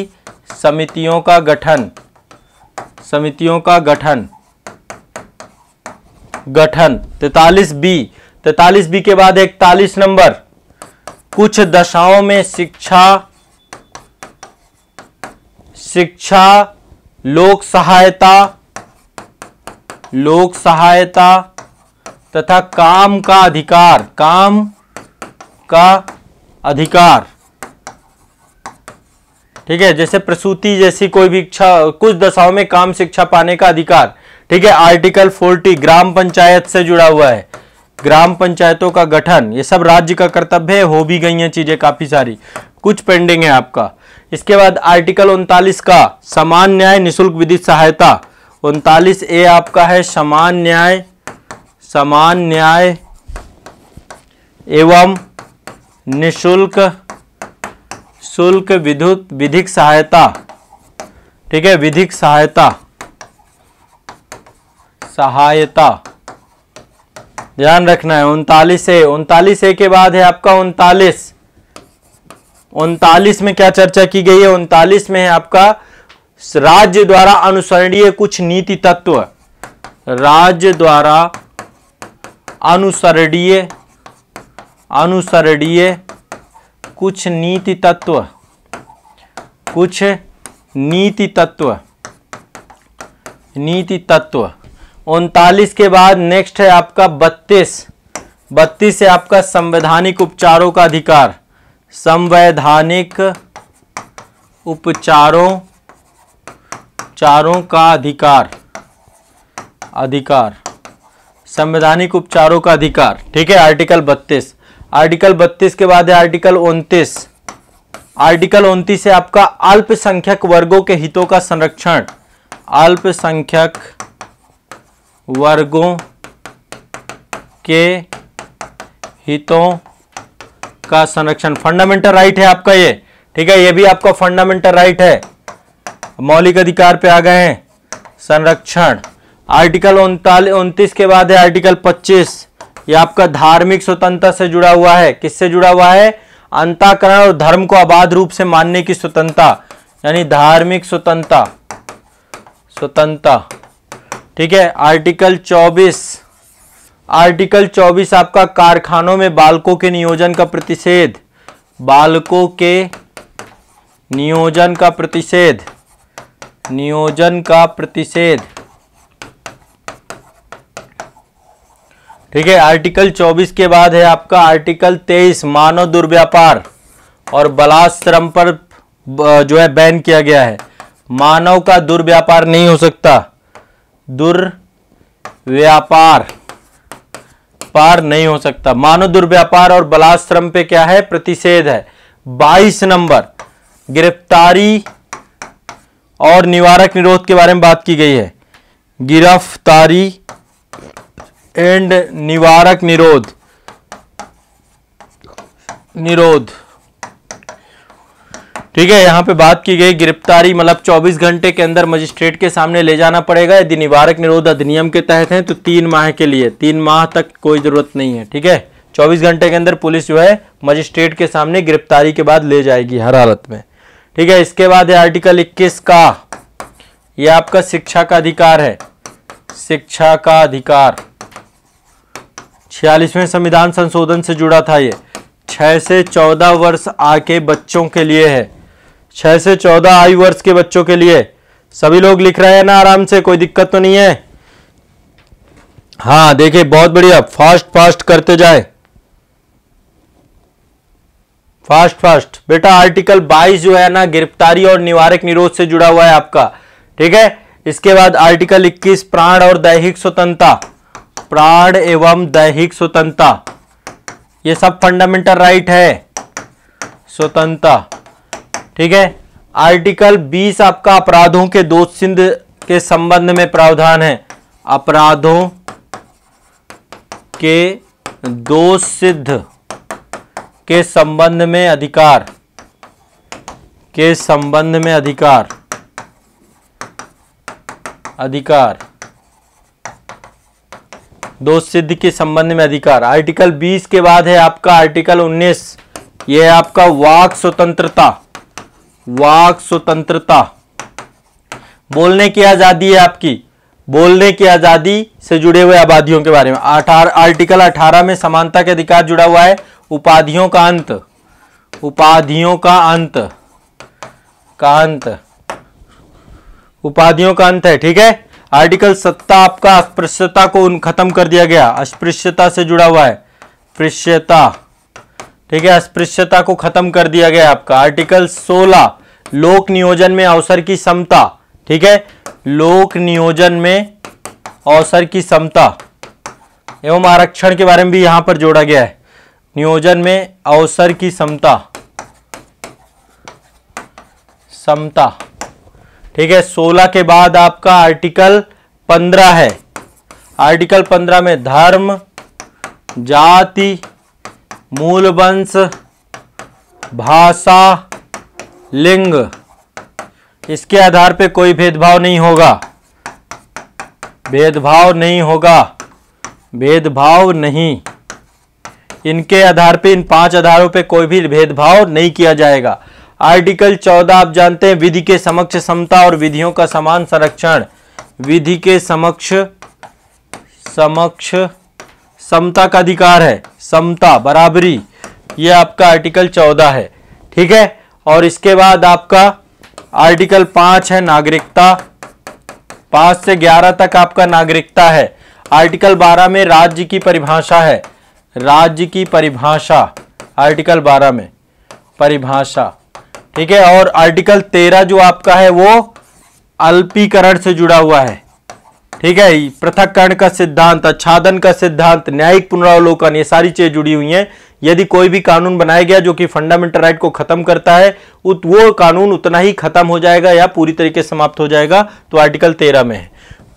समितियों का गठन समितियों का गठन गठन तैतालीस बी तैतालीस बी के बाद इकतालीस नंबर कुछ दशाओं में शिक्षा शिक्षा लोक सहायता लोक सहायता तथा काम का अधिकार काम का अधिकार ठीक है जैसे प्रसूति जैसी कोई भी इच्छा कुछ दशाओं में काम शिक्षा पाने का अधिकार ठीक है आर्टिकल 40 ग्राम पंचायत से जुड़ा हुआ है ग्राम पंचायतों का गठन ये सब राज्य का कर्तव्य है हो भी गई हैं चीज़ें काफ़ी सारी कुछ पेंडिंग है आपका इसके बाद आर्टिकल उनतालीस का समान न्याय निशुल्क विधिक सहायता उनतालीस ए आपका है समान न्याय समान न्याय एवं निशुल्क शुल्क विद्युत विधिक सहायता ठीक है विधिक सहायता सहायता ध्यान रखना है उनतालीस ए उनतालीस ए के बाद है आपका उनतालीस उनतालीस में क्या चर्चा की गई है उनतालीस में है आपका राज्य द्वारा अनुसरणीय कुछ नीति तत्व राज्य द्वारा अनुसरणीय अनुसरणीय कुछ नीति तत्व कुछ नीति तत्व नीति तत्व उनतालीस के बाद नेक्स्ट है आपका बत्तीस बत्तीस है आपका संवैधानिक उपचारों का अधिकार संवैधानिक उपचारों चारों का अधिकार अधिकार संवैधानिक उपचारों का अधिकार ठीक है आर्टिकल बत्तीस आर्टिकल बत्तीस के बाद है आर्टिकल उनतीस आर्टिकल उनतीस है आपका अल्पसंख्यक वर्गों के हितों का संरक्षण अल्पसंख्यक वर्गों के हितों का संरक्षण फंडामेंटल राइट है आपका ये ठीक है ये भी आपका फंडामेंटल राइट है मौलिक अधिकार पे आ गए हैं संरक्षण आर्टिकल उनतालीस उनतीस के बाद है आर्टिकल 25 ये आपका धार्मिक स्वतंत्रता से जुड़ा हुआ है किससे जुड़ा हुआ है अंताकरण और धर्म को अबाध रूप से मानने की स्वतंत्रता यानी धार्मिक स्वतंत्रता स्वतंत्रता ठीक है आर्टिकल 24 आर्टिकल 24 आपका कारखानों में बालकों के नियोजन का प्रतिषेध बालकों के नियोजन का प्रतिषेध नियोजन का प्रतिषेध ठीक है आर्टिकल 24 के बाद है आपका आर्टिकल 23 मानव दुर्व्यापार और बलाश्रम पर जो है बैन किया गया है मानव का दुर्व्यापार नहीं हो सकता दुर्व्यापार पार नहीं हो सकता मानव दुर्व्यापार और बलाश्रम पे क्या है प्रतिषेध है 22 नंबर गिरफ्तारी और निवारक निरोध के बारे में बात की गई है गिरफ्तारी एंड निवारक निरोध निरोध ठीक है यहाँ पे बात की गई गिरफ्तारी मतलब 24 घंटे के अंदर मजिस्ट्रेट के सामने ले जाना पड़ेगा यदि निवारक निरोध अधिनियम के तहत है तो तीन माह के लिए तीन माह तक कोई जरूरत नहीं है ठीक है 24 घंटे के अंदर पुलिस जो है मजिस्ट्रेट के सामने गिरफ्तारी के बाद ले जाएगी हर हालत में ठीक है इसके बाद है आर्टिकल इक्कीस का ये आपका शिक्षा का अधिकार है शिक्षा का अधिकार छियालीसवें संविधान संशोधन से जुड़ा था ये छह से चौदह वर्ष आके बच्चों के लिए है छह से चौदह आयु वर्ष के बच्चों के लिए सभी लोग लिख रहे हैं ना आराम से कोई दिक्कत तो नहीं है हाँ देखिए बहुत बढ़िया फास्ट फास्ट करते जाए फास्ट फास्ट बेटा आर्टिकल 22 जो है ना गिरफ्तारी और निवारक निरोध से जुड़ा हुआ है आपका ठीक है इसके बाद आर्टिकल 21 प्राण और दैहिक स्वतंत्रता प्राण एवं दैहिक स्वतंत्रता ये सब फंडामेंटल राइट है स्वतंत्रता ठीक है आर्टिकल 20 आपका अपराधों के दोष सिंध के संबंध में प्रावधान है अपराधों के दोष सिद्ध के संबंध में अधिकार के संबंध में अधिकार अधिकार दोष सिद्ध के संबंध में अधिकार आर्टिकल 20 के बाद है आपका आर्टिकल 19 यह है आपका वाक स्वतंत्रता वाक स्वतंत्रता बोलने की आज़ादी है आपकी बोलने की आज़ादी से जुड़े हुए आबादियों के बारे में अठारह आर्टिकल 18 में समानता के अधिकार जुड़ा हुआ है उपाधियों का अंत उपाधियों का अंत का अंत उपाधियों का अंत है ठीक है आर्टिकल सत्ता आपका अस्पृश्यता को खत्म कर दिया गया अस्पृश्यता से जुड़ा हुआ है पृश्यता ठीक है अस्पृश्यता को खत्म कर दिया गया आपका आर्टिकल 16 लोक नियोजन में अवसर की समता ठीक है लोक नियोजन में अवसर की समता एवं आरक्षण के बारे में भी यहां पर जोड़ा गया है नियोजन में अवसर की समता समता ठीक है 16 के बाद आपका आर्टिकल 15 है आर्टिकल 15 में धर्म जाति मूल वंश भाषा लिंग इसके आधार पे कोई भेदभाव नहीं होगा भेदभाव नहीं होगा भेदभाव नहीं इनके आधार पे इन पांच आधारों पे कोई भी भेदभाव नहीं किया जाएगा आर्टिकल चौदह आप जानते हैं विधि के समक्ष समता और विधियों का समान संरक्षण विधि के समक्ष समक्ष समता का अधिकार है समता बराबरी ये आपका आर्टिकल चौदह है ठीक है और इसके बाद आपका आर्टिकल पाँच है नागरिकता पाँच से ग्यारह तक आपका नागरिकता है आर्टिकल बारह में राज्य की परिभाषा है राज्य की परिभाषा आर्टिकल बारह में परिभाषा ठीक है और आर्टिकल तेरह जो आपका है वो अल्पीकरण से जुड़ा हुआ है ठीक है पृथककरण का सिद्धांत अच्छादन का सिद्धांत न्यायिक पुनरावलोकन ये सारी चीजें जुड़ी हुई हैं यदि कोई भी कानून बनाया गया जो कि फंडामेंटल राइट को खत्म करता है वो कानून उतना ही खत्म हो जाएगा या पूरी तरीके से समाप्त हो जाएगा तो आर्टिकल तेरह में है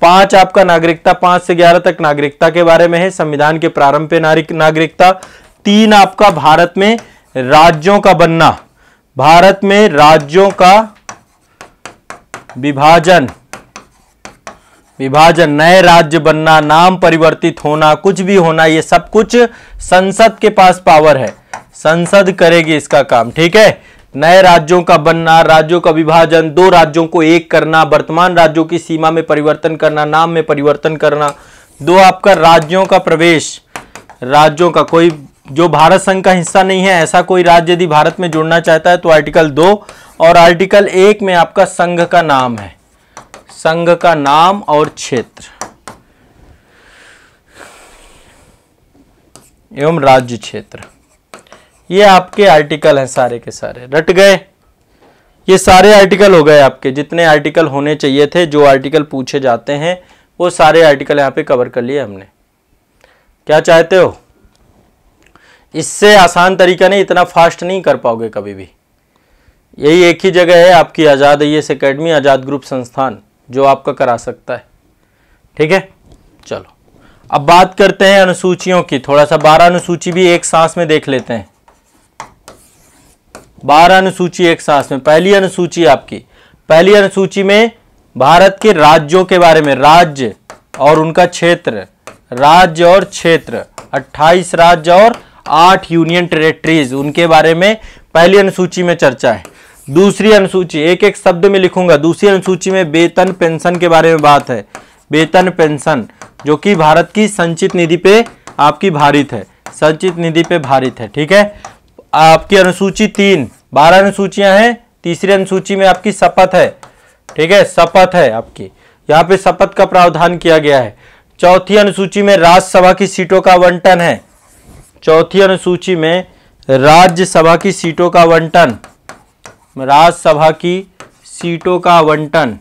पांच आपका नागरिकता पांच से ग्यारह तक नागरिकता के बारे में है संविधान के प्रारंभ पे नागरिकता तीन आपका भारत में राज्यों का बनना भारत में राज्यों का विभाजन विभाजन नए राज्य बनना नाम परिवर्तित होना कुछ भी होना ये सब कुछ संसद के पास पावर है संसद करेगी इसका काम ठीक है नए राज्यों का बनना राज्यों का विभाजन दो राज्यों को एक करना वर्तमान राज्यों की सीमा में परिवर्तन करना नाम में परिवर्तन करना दो आपका राज्यों का प्रवेश राज्यों का कोई जो भारत संघ का हिस्सा नहीं है ऐसा कोई राज्य यदि भारत में जुड़ना चाहता है तो आर्टिकल दो और आर्टिकल एक में आपका संघ का नाम है संघ का नाम और क्षेत्र एवं राज्य क्षेत्र ये आपके आर्टिकल हैं सारे के सारे रट गए ये सारे आर्टिकल हो गए आपके जितने आर्टिकल होने चाहिए थे जो आर्टिकल पूछे जाते हैं वो सारे आर्टिकल यहाँ पे कवर कर लिए हमने क्या चाहते हो इससे आसान तरीका नहीं इतना फास्ट नहीं कर पाओगे कभी भी यही एक ही जगह है आपकी Azad I S academy Azad group संस्थान जो आपका करा सकता है ठीक है चलो अब बात करते हैं अनुसूचियों की थोड़ा सा बारह अनुसूची भी एक सांस में देख लेते हैं बारह अनुसूची एक सांस में पहली अनुसूची आपकी पहली अनुसूची में भारत के राज्यों के बारे में राज्य और उनका क्षेत्र राज्य और क्षेत्र 28 राज्य और 8 यूनियन टेरेटरीज उनके बारे में पहली अनुसूची में चर्चा है दूसरी अनुसूची एक एक शब्द में लिखूंगा दूसरी अनुसूची में वेतन पेंशन के बारे में बात है वेतन पेंशन जो कि भारत की संचित निधि पे आपकी भारित है संचित निधि पे भारित है ठीक है आपकी अनुसूची तीन बारह अनुसूचियां हैं तीसरी अनुसूची में आपकी शपथ है ठीक है शपथ है आपकी यहाँ पे शपथ का प्रावधान किया गया है चौथी अनुसूची में राज्यसभा की सीटों का आवंटन है चौथी अनुसूची में राज्यसभा की सीटों का आवंटन राज्यसभा की सीटों का आवंटन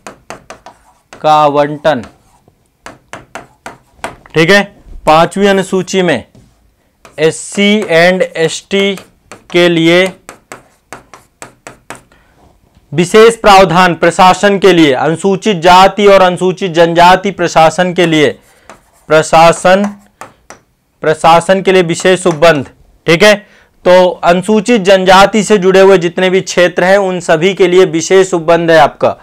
का आवंटन ठीक है पांचवी अनुसूची में एससी एंड एसटी के लिए विशेष प्रावधान प्रशासन के लिए अनुसूचित जाति और अनुसूचित जनजाति प्रशासन के लिए प्रशासन प्रशासन के लिए विशेष उपबंध ठीक है तो अनुसूचित जनजाति से जुड़े हुए जितने भी क्षेत्र हैं उन सभी के लिए विशेष उपबंध है आपका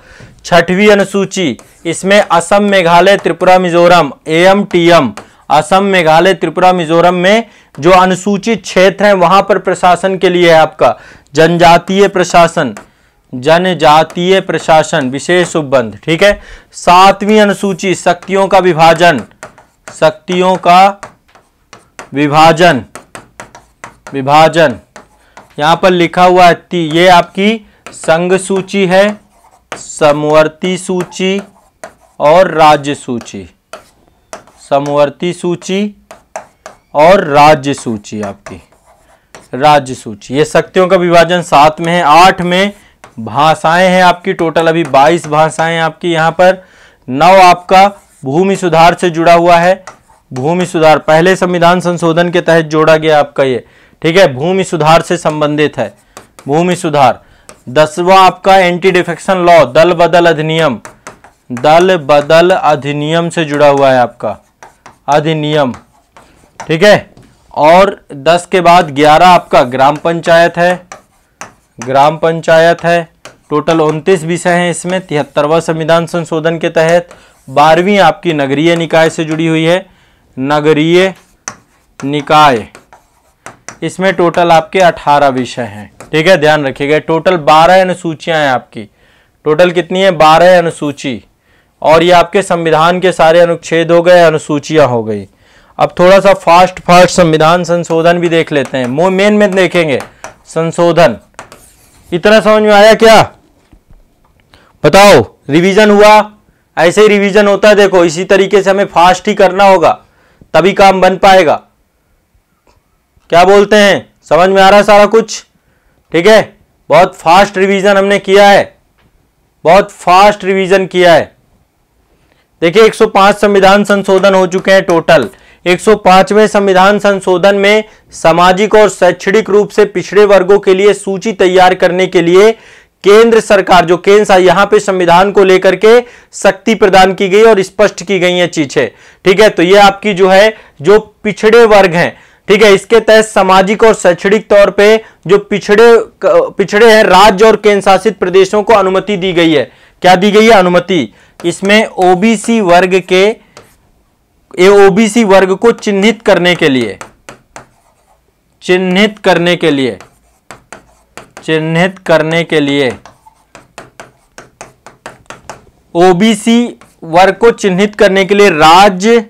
छठवीं अनुसूची इसमें Assam Meghalaya Tripura Mizoram M T M Assam Meghalaya Tripura Mizoram में जो अनुसूचित क्षेत्र हैं वहां पर प्रशासन के लिए है आपका जनजातीय प्रशासन जनजातीय प्रशासन विशेष उपबंध ठीक है सातवीं अनुसूची शक्तियों का विभाजन शक्तियों का विभाजन विभाजन यहां पर लिखा हुआ है ती ये आपकी संघ सूची है समवर्ती सूची और राज्य सूची समवर्ती सूची और राज्य सूची आपकी राज्य सूची ये शक्तियों का विभाजन सात में है आठ में भाषाएं हैं आपकी टोटल अभी बाईस भाषाएं आपकी यहां पर नौ आपका भूमि सुधार से जुड़ा हुआ है भूमि सुधार पहले संविधान संशोधन के तहत जोड़ा गया आपका ये ठीक है भूमि सुधार से संबंधित है भूमि सुधार दसवां आपका एंटी डिफेक्शन लॉ दल बदल अधिनियम दल बदल अधिनियम से जुड़ा हुआ है आपका अधिनियम ठीक है और दस के बाद ग्यारह आपका ग्राम पंचायत है ग्राम पंचायत है टोटल उनतीस विषय हैं इसमें तिहत्तरवा संविधान संशोधन के तहत बारहवीं आपकी नगरीय निकाय से जुड़ी हुई है नगरीय निकाय इसमें टोटल आपके अठारह विषय हैं ठीक है ध्यान रखिएगा टोटल बारह अनुसूचियाँ हैं आपकी टोटल कितनी है बारह अनुसूची और ये आपके संविधान के सारे अनुच्छेद हो गए अनुसूचियाँ हो गई अब थोड़ा सा फास्ट फास्ट संविधान संशोधन भी देख लेते हैं मेन में देखेंगे संशोधन इतना समझ में आया क्या बताओ रिवीजन हुआ ऐसे ही रिवीजन होता है देखो इसी तरीके से हमें फास्ट ही करना होगा तभी काम बन पाएगा क्या बोलते हैं समझ में आ रहा है सारा कुछ ठीक है बहुत फास्ट रिवीजन हमने किया है बहुत फास्ट रिवीजन किया है देखिए 105 संविधान संशोधन हो चुके हैं टोटल 105वें संविधान संशोधन में सामाजिक और शैक्षणिक रूप से पिछड़े वर्गों के लिए सूची तैयार करने के लिए केंद्र सरकार जो केंद्र यहां पे संविधान को लेकर के शक्ति प्रदान की गई और स्पष्ट की गई है चीजें ठीक है तो ये आपकी जो है जो पिछड़े वर्ग हैं ठीक है इसके तहत सामाजिक और शैक्षणिक तौर पे जो पिछड़े पिछड़े हैं राज्य और केंद्र शासित प्रदेशों को अनुमति दी गई है क्या दी गई है अनुमति इसमें ओबीसी वर्ग के ए ओबीसी वर्ग को चिन्हित करने के लिए चिन्हित करने के लिए चिन्हित करने के लिए ओबीसी वर्ग को चिन्हित करने के लिए राज्य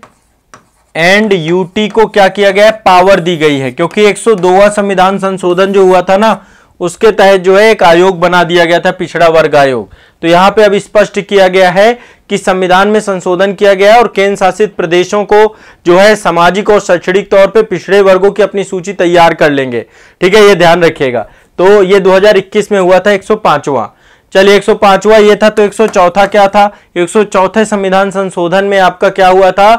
एंड यूटी को क्या किया गया है पावर दी गई है क्योंकि एक संविधान संशोधन जो हुआ था ना उसके तहत जो है एक आयोग बना दिया गया था पिछड़ा वर्ग आयोग तो यहाँ पे अब स्पष्ट किया गया है कि संविधान में संशोधन किया गया और केंद्र शासित प्रदेशों को जो है सामाजिक और शैक्षणिक तौर पे पिछड़े वर्गों की अपनी सूची तैयार कर लेंगे ठीक है ये ध्यान रखिएगा तो ये 2021 में हुआ था एक चलिए एक ये था तो एक क्या था एक संविधान संशोधन में आपका क्या हुआ था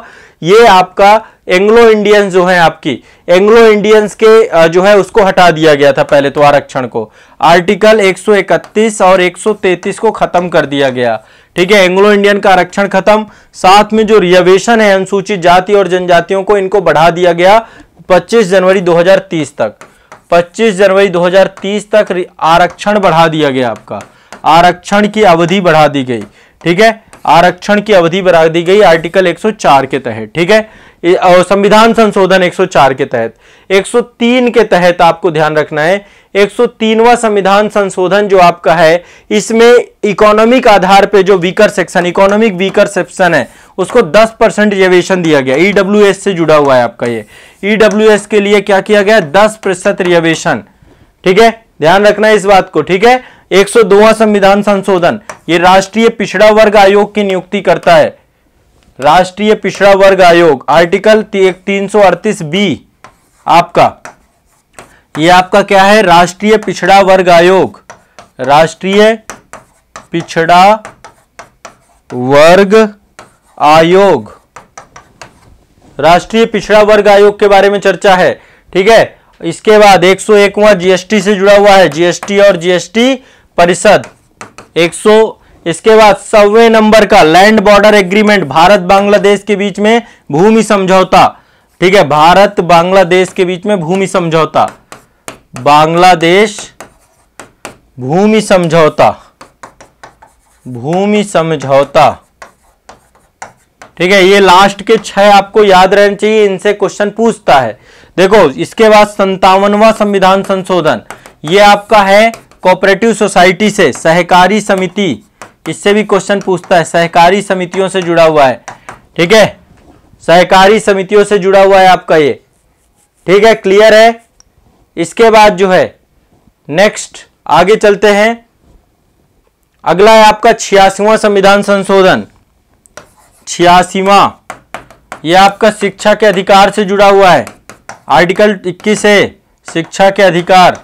ये आपका एंग्लो इंडियन जो है आपकी एंग्लो इंडियंस के जो है उसको हटा दिया गया था पहले तो आरक्षण को आर्टिकल 131 और 133 को खत्म कर दिया गया ठीक है एंग्लो इंडियन का आरक्षण खत्म साथ में जो रिजर्वेशन है अनुसूचित जाति और जनजातियों को इनको बढ़ा दिया गया 25 जनवरी 2030 तक 25 जनवरी 2030 तक आरक्षण बढ़ा दिया गया आपका आरक्षण की अवधि बढ़ा दी गई ठीक है आरक्षण की अवधि बढ़ा दी गई आर्टिकल 104 के तहत ठीक है संविधान संशोधन 104 के तहत 103 के तहत आपको ध्यान रखना है 103वां संविधान संशोधन जो आपका है इसमें इकोनॉमिक आधार पे जो weaker section economic weaker section है उसको 10 परसेंट रिजर्वेशन दिया गया ईडब्ल्यू e से जुड़ा हुआ है आपका ये ईडब्ल्यू e के लिए क्या किया गया दस प्रतिशत रिजर्वेशन ठीक है ध्यान रखना इस बात को ठीक है एक संविधान संशोधन ये राष्ट्रीय पिछड़ा वर्ग आयोग की नियुक्ति करता है राष्ट्रीय पिछड़ा वर्ग आयोग आर्टिकल तीन सौ अड़तीस बी आपका ये आपका क्या है राष्ट्रीय पिछड़ा वर्ग आयोग राष्ट्रीय पिछड़ा वर्ग आयोग राष्ट्रीय पिछड़ा वर्ग आयोग के बारे में चर्चा है ठीक है इसके बाद एक सौ जीएसटी से जुड़ा हुआ है जीएसटी और जीएसटी परिषद 100 इसके बाद सौवे नंबर का land border agreement Bharat Bangladesh के बीच में भूमि समझौता ठीक है भारत बांग्लादेश के बीच में भूमि समझौता बांग्लादेश भूमि समझौता भूमि समझौता ठीक है ये लास्ट के छह आपको याद रहना चाहिए इनसे क्वेश्चन पूछता है देखो इसके बाद संतावनवा संविधान संशोधन ये आपका है कोऑपरेटिव सोसाइटी से सहकारी समिति इससे भी क्वेश्चन पूछता है सहकारी समितियों से जुड़ा हुआ है ठीक है सहकारी समितियों से जुड़ा हुआ है आपका ये ठीक है क्लियर है इसके बाद जो है नेक्स्ट आगे चलते हैं अगला है आपका छियासीवा संविधान संशोधन छियासीवा यह आपका शिक्षा के अधिकार से जुड़ा हुआ है आर्टिकल इक्कीस है शिक्षा के अधिकार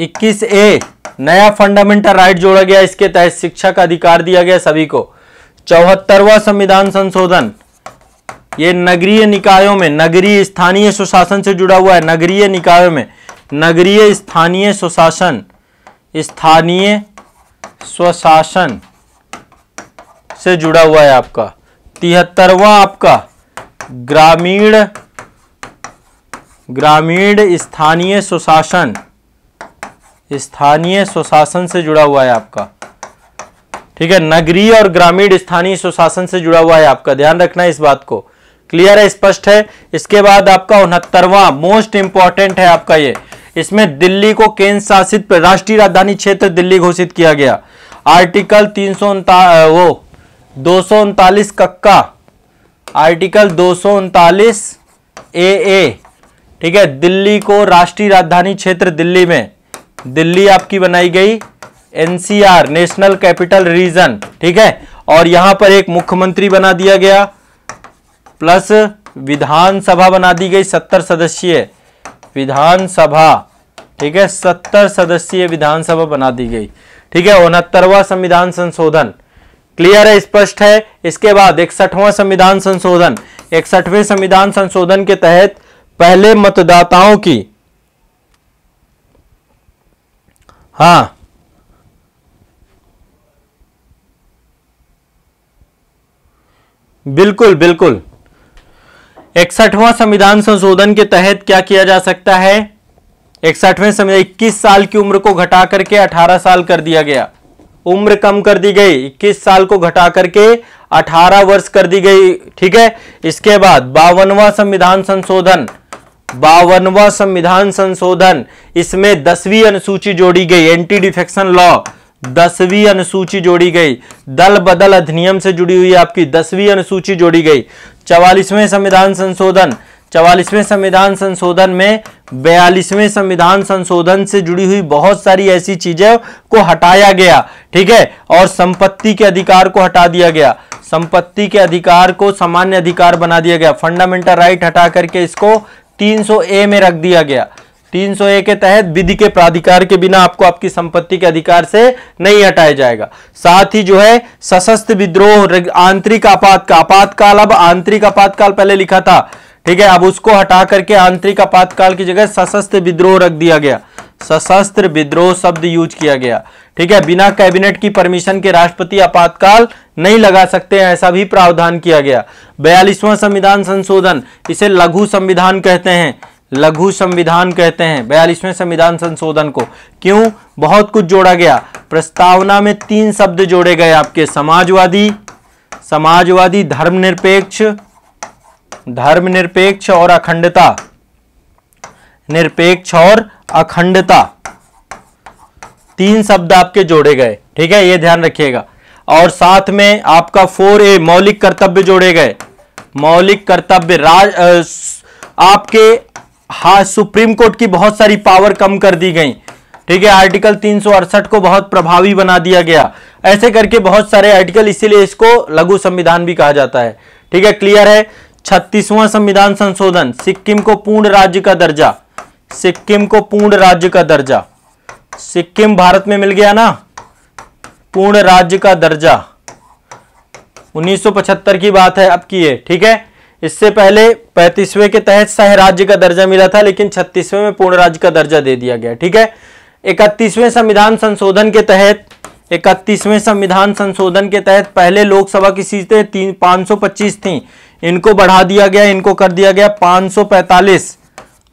इक्कीस ए नया फंडामेंटल राइट जोड़ा गया इसके तहत शिक्षा का अधिकार दिया गया सभी को चौहत्तरवा संविधान संशोधन ये नगरीय निकायों में नगरीय स्थानीय सुशासन से जुड़ा हुआ है नगरीय निकायों में नगरीय स्थानीय सुशासन स्थानीय स्वशासन से जुड़ा हुआ है आपका तिहत्तरवा आपका ग्रामीण ग्रामीण स्थानीय सुशासन स्थानीय स्वशासन से जुड़ा हुआ है आपका ठीक है नगरीय और ग्रामीण स्थानीय स्वशासन से जुड़ा हुआ है आपका ध्यान रखना इस बात को क्लियर है स्पष्ट है इसके बाद आपका उनहत्तरवा मोस्ट इंपॉर्टेंट है आपका ये इसमें दिल्ली को केंद्र शासित राष्ट्रीय राजधानी क्षेत्र दिल्ली घोषित किया गया आर्टिकल तीन सौ वो दो सौ उनतालीस कक्का आर्टिकल दो सौ उनतालीस ए ए ठीक है दिल्ली को राष्ट्रीय राजधानी क्षेत्र दिल्ली में दिल्ली आपकी बनाई गई एनसीआर नेशनल कैपिटल रीजन ठीक है और यहां पर एक मुख्यमंत्री बना दिया गया प्लस विधानसभा बना दी गई सत्तर सदस्यीय विधानसभा ठीक है सत्तर सदस्यीय विधानसभा बना दी गई ठीक है उनहत्तरवा संविधान संशोधन क्लियर है स्पष्ट है इसके बाद इकसठवां संविधान संशोधन इकसठवें संविधान संशोधन के तहत पहले मतदाताओं की हाँ बिल्कुल बिल्कुल इकसठवां संविधान संशोधन के तहत क्या किया जा सकता है इकसठवें संविधान इक्कीस साल की उम्र को घटा करके अठारह साल कर दिया गया उम्र कम कर दी गई इक्कीस साल को घटा करके अठारह वर्ष कर दी गई ठीक है इसके बाद बावनवा संविधान संशोधन बावनवा संविधान संशोधन इसमें दसवीं अनुसूची जोड़ी गई एंटी डिफेक्शन लॉ दसवीं अनुसूची जोड़ी गई दल बदल अधिनियम से जुड़ी हुई आपकी दसवीं अनुसूची जोड़ी गई चवालीसवें संविधान संशोधन चवालीसवें संविधान संशोधन में बयालीसवें संविधान संशोधन से जुड़ी हुई बहुत सारी ऐसी चीजें को हटाया गया ठीक है और संपत्ति के अधिकार को हटा दिया गया संपत्ति के अधिकार को सामान्य अधिकार बना दिया गया फंडामेंटल राइट हटा करके इसको 300 ए में रख दिया गया 300 ए के तहत विधि के प्राधिकार के बिना आपको आपकी संपत्ति के अधिकार से नहीं हटाया जाएगा साथ ही जो है सशस्त्र विद्रोह आंतरिक आपातकाल आपातकाल अब आंतरिक आपातकाल पहले लिखा था ठीक है अब उसको हटा करके आंतरिक आपातकाल की जगह सशस्त्र विद्रोह रख दिया गया सशस्त्र विद्रोह शब्द यूज किया गया ठीक है बिना कैबिनेट की परमिशन के राष्ट्रपति आपातकाल नहीं लगा सकते हैं ऐसा भी प्रावधान किया गया बयालीसवां संविधान संशोधन इसे लघु संविधान कहते हैं लघु संविधान कहते हैं बयालीसवें संविधान संशोधन को क्यों बहुत कुछ जोड़ा गया प्रस्तावना में तीन शब्द जोड़े गए आपके समाजवादी समाजवादी धर्मनिरपेक्ष धर्मनिरपेक्ष और अखंडता निरपेक्ष और अखंडता तीन शब्द आपके जोड़े गए ठीक है ये ध्यान रखिएगा और साथ में आपका फोर ए मौलिक कर्तव्य जोड़े गए मौलिक कर्तव्य राज आपके हा सुप्रीम कोर्ट की बहुत सारी पावर कम कर दी गई ठीक है आर्टिकल तीन को बहुत प्रभावी बना दिया गया ऐसे करके बहुत सारे आर्टिकल इसीलिए इसको लघु संविधान भी कहा जाता है ठीक है क्लियर है छत्तीसवां संविधान संशोधन सिक्किम को पूर्ण राज्य का दर्जा सिक्किम को पूर्ण राज्य का दर्जा सिक्किम भारत में मिल गया ना पूर्ण राज्य का दर्जा 1975 की बात है अब की है ठीक है इससे पहले 35वें के तहत सह राज्य का दर्जा मिला था लेकिन 36वें में पूर्ण राज्य का दर्जा दे दिया गया ठीक है 31वें संविधान संशोधन के तहत 31वें संविधान संशोधन के तहत पहले लोकसभा की सीटें तीन पच्चीस थी इनको बढ़ा दिया गया इनको कर दिया गया पैंतालीस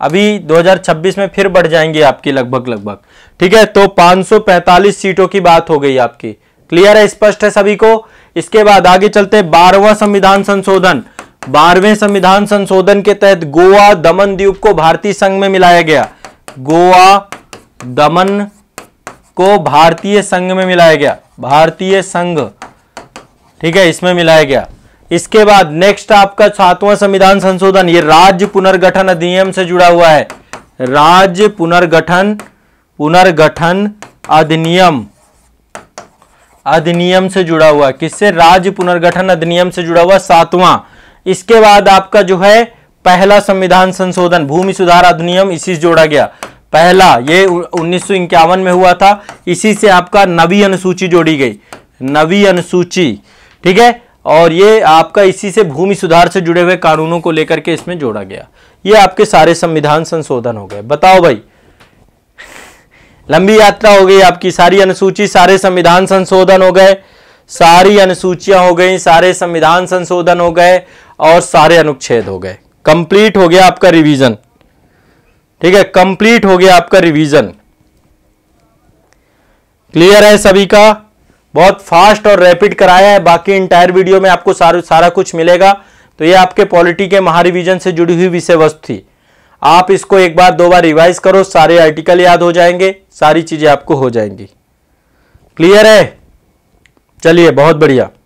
अभी 2026 में फिर बढ़ जाएंगे आपकी लगभग लगभग ठीक है तो 545 सीटों की बात हो गई आपकी क्लियर है स्पष्ट है सभी को इसके बाद आगे चलते बारहवा संविधान संशोधन बारहवें संविधान संशोधन के तहत गोवा दमन द्वीप को भारतीय संघ में मिलाया गया गोवा दमन को भारतीय संघ में मिलाया गया भारतीय संघ ठीक है इसमें मिलाया गया इसके बाद नेक्स्ट आपका सातवां संविधान संशोधन ये राज्य पुनर्गठन अधिनियम से जुड़ा हुआ है राज्य पुनर्गठन पुनर्गठन अधिनियम अधिनियम से जुड़ा हुआ किससे राज्य पुनर्गठन अधिनियम से जुड़ा हुआ सातवां इसके बाद आपका जो है पहला संविधान संशोधन भूमि सुधार अधिनियम इसी से जोड़ा गया पहला ये उन्नीस में हुआ था इसी से आपका नवी अनुसूची जोड़ी गई नवी अनुसूची ठीक है और ये आपका इसी से भूमि सुधार से जुड़े हुए कानूनों को लेकर के इसमें जोड़ा गया ये आपके सारे संविधान संशोधन हो गए बताओ भाई लंबी यात्रा हो गई आपकी सारी अनुसूची सारे संविधान संशोधन हो गए सारी अनुसूचियां हो गई सारे संविधान संशोधन हो गए और सारे अनुच्छेद हो गए कंप्लीट हो गया आपका रिवीजन ठीक है कंप्लीट हो गया आपका रिवीजन क्लियर है सभी का बहुत फास्ट और रैपिड कराया है बाकी इंटायर वीडियो में आपको सारा सारा कुछ मिलेगा तो ये आपके पॉलिटी के महारिविजन से जुड़ी हुई विषय वस्तु थी आप इसको एक बार दो बार रिवाइज करो सारे आर्टिकल याद हो जाएंगे सारी चीज़ें आपको हो जाएंगी क्लियर है चलिए बहुत बढ़िया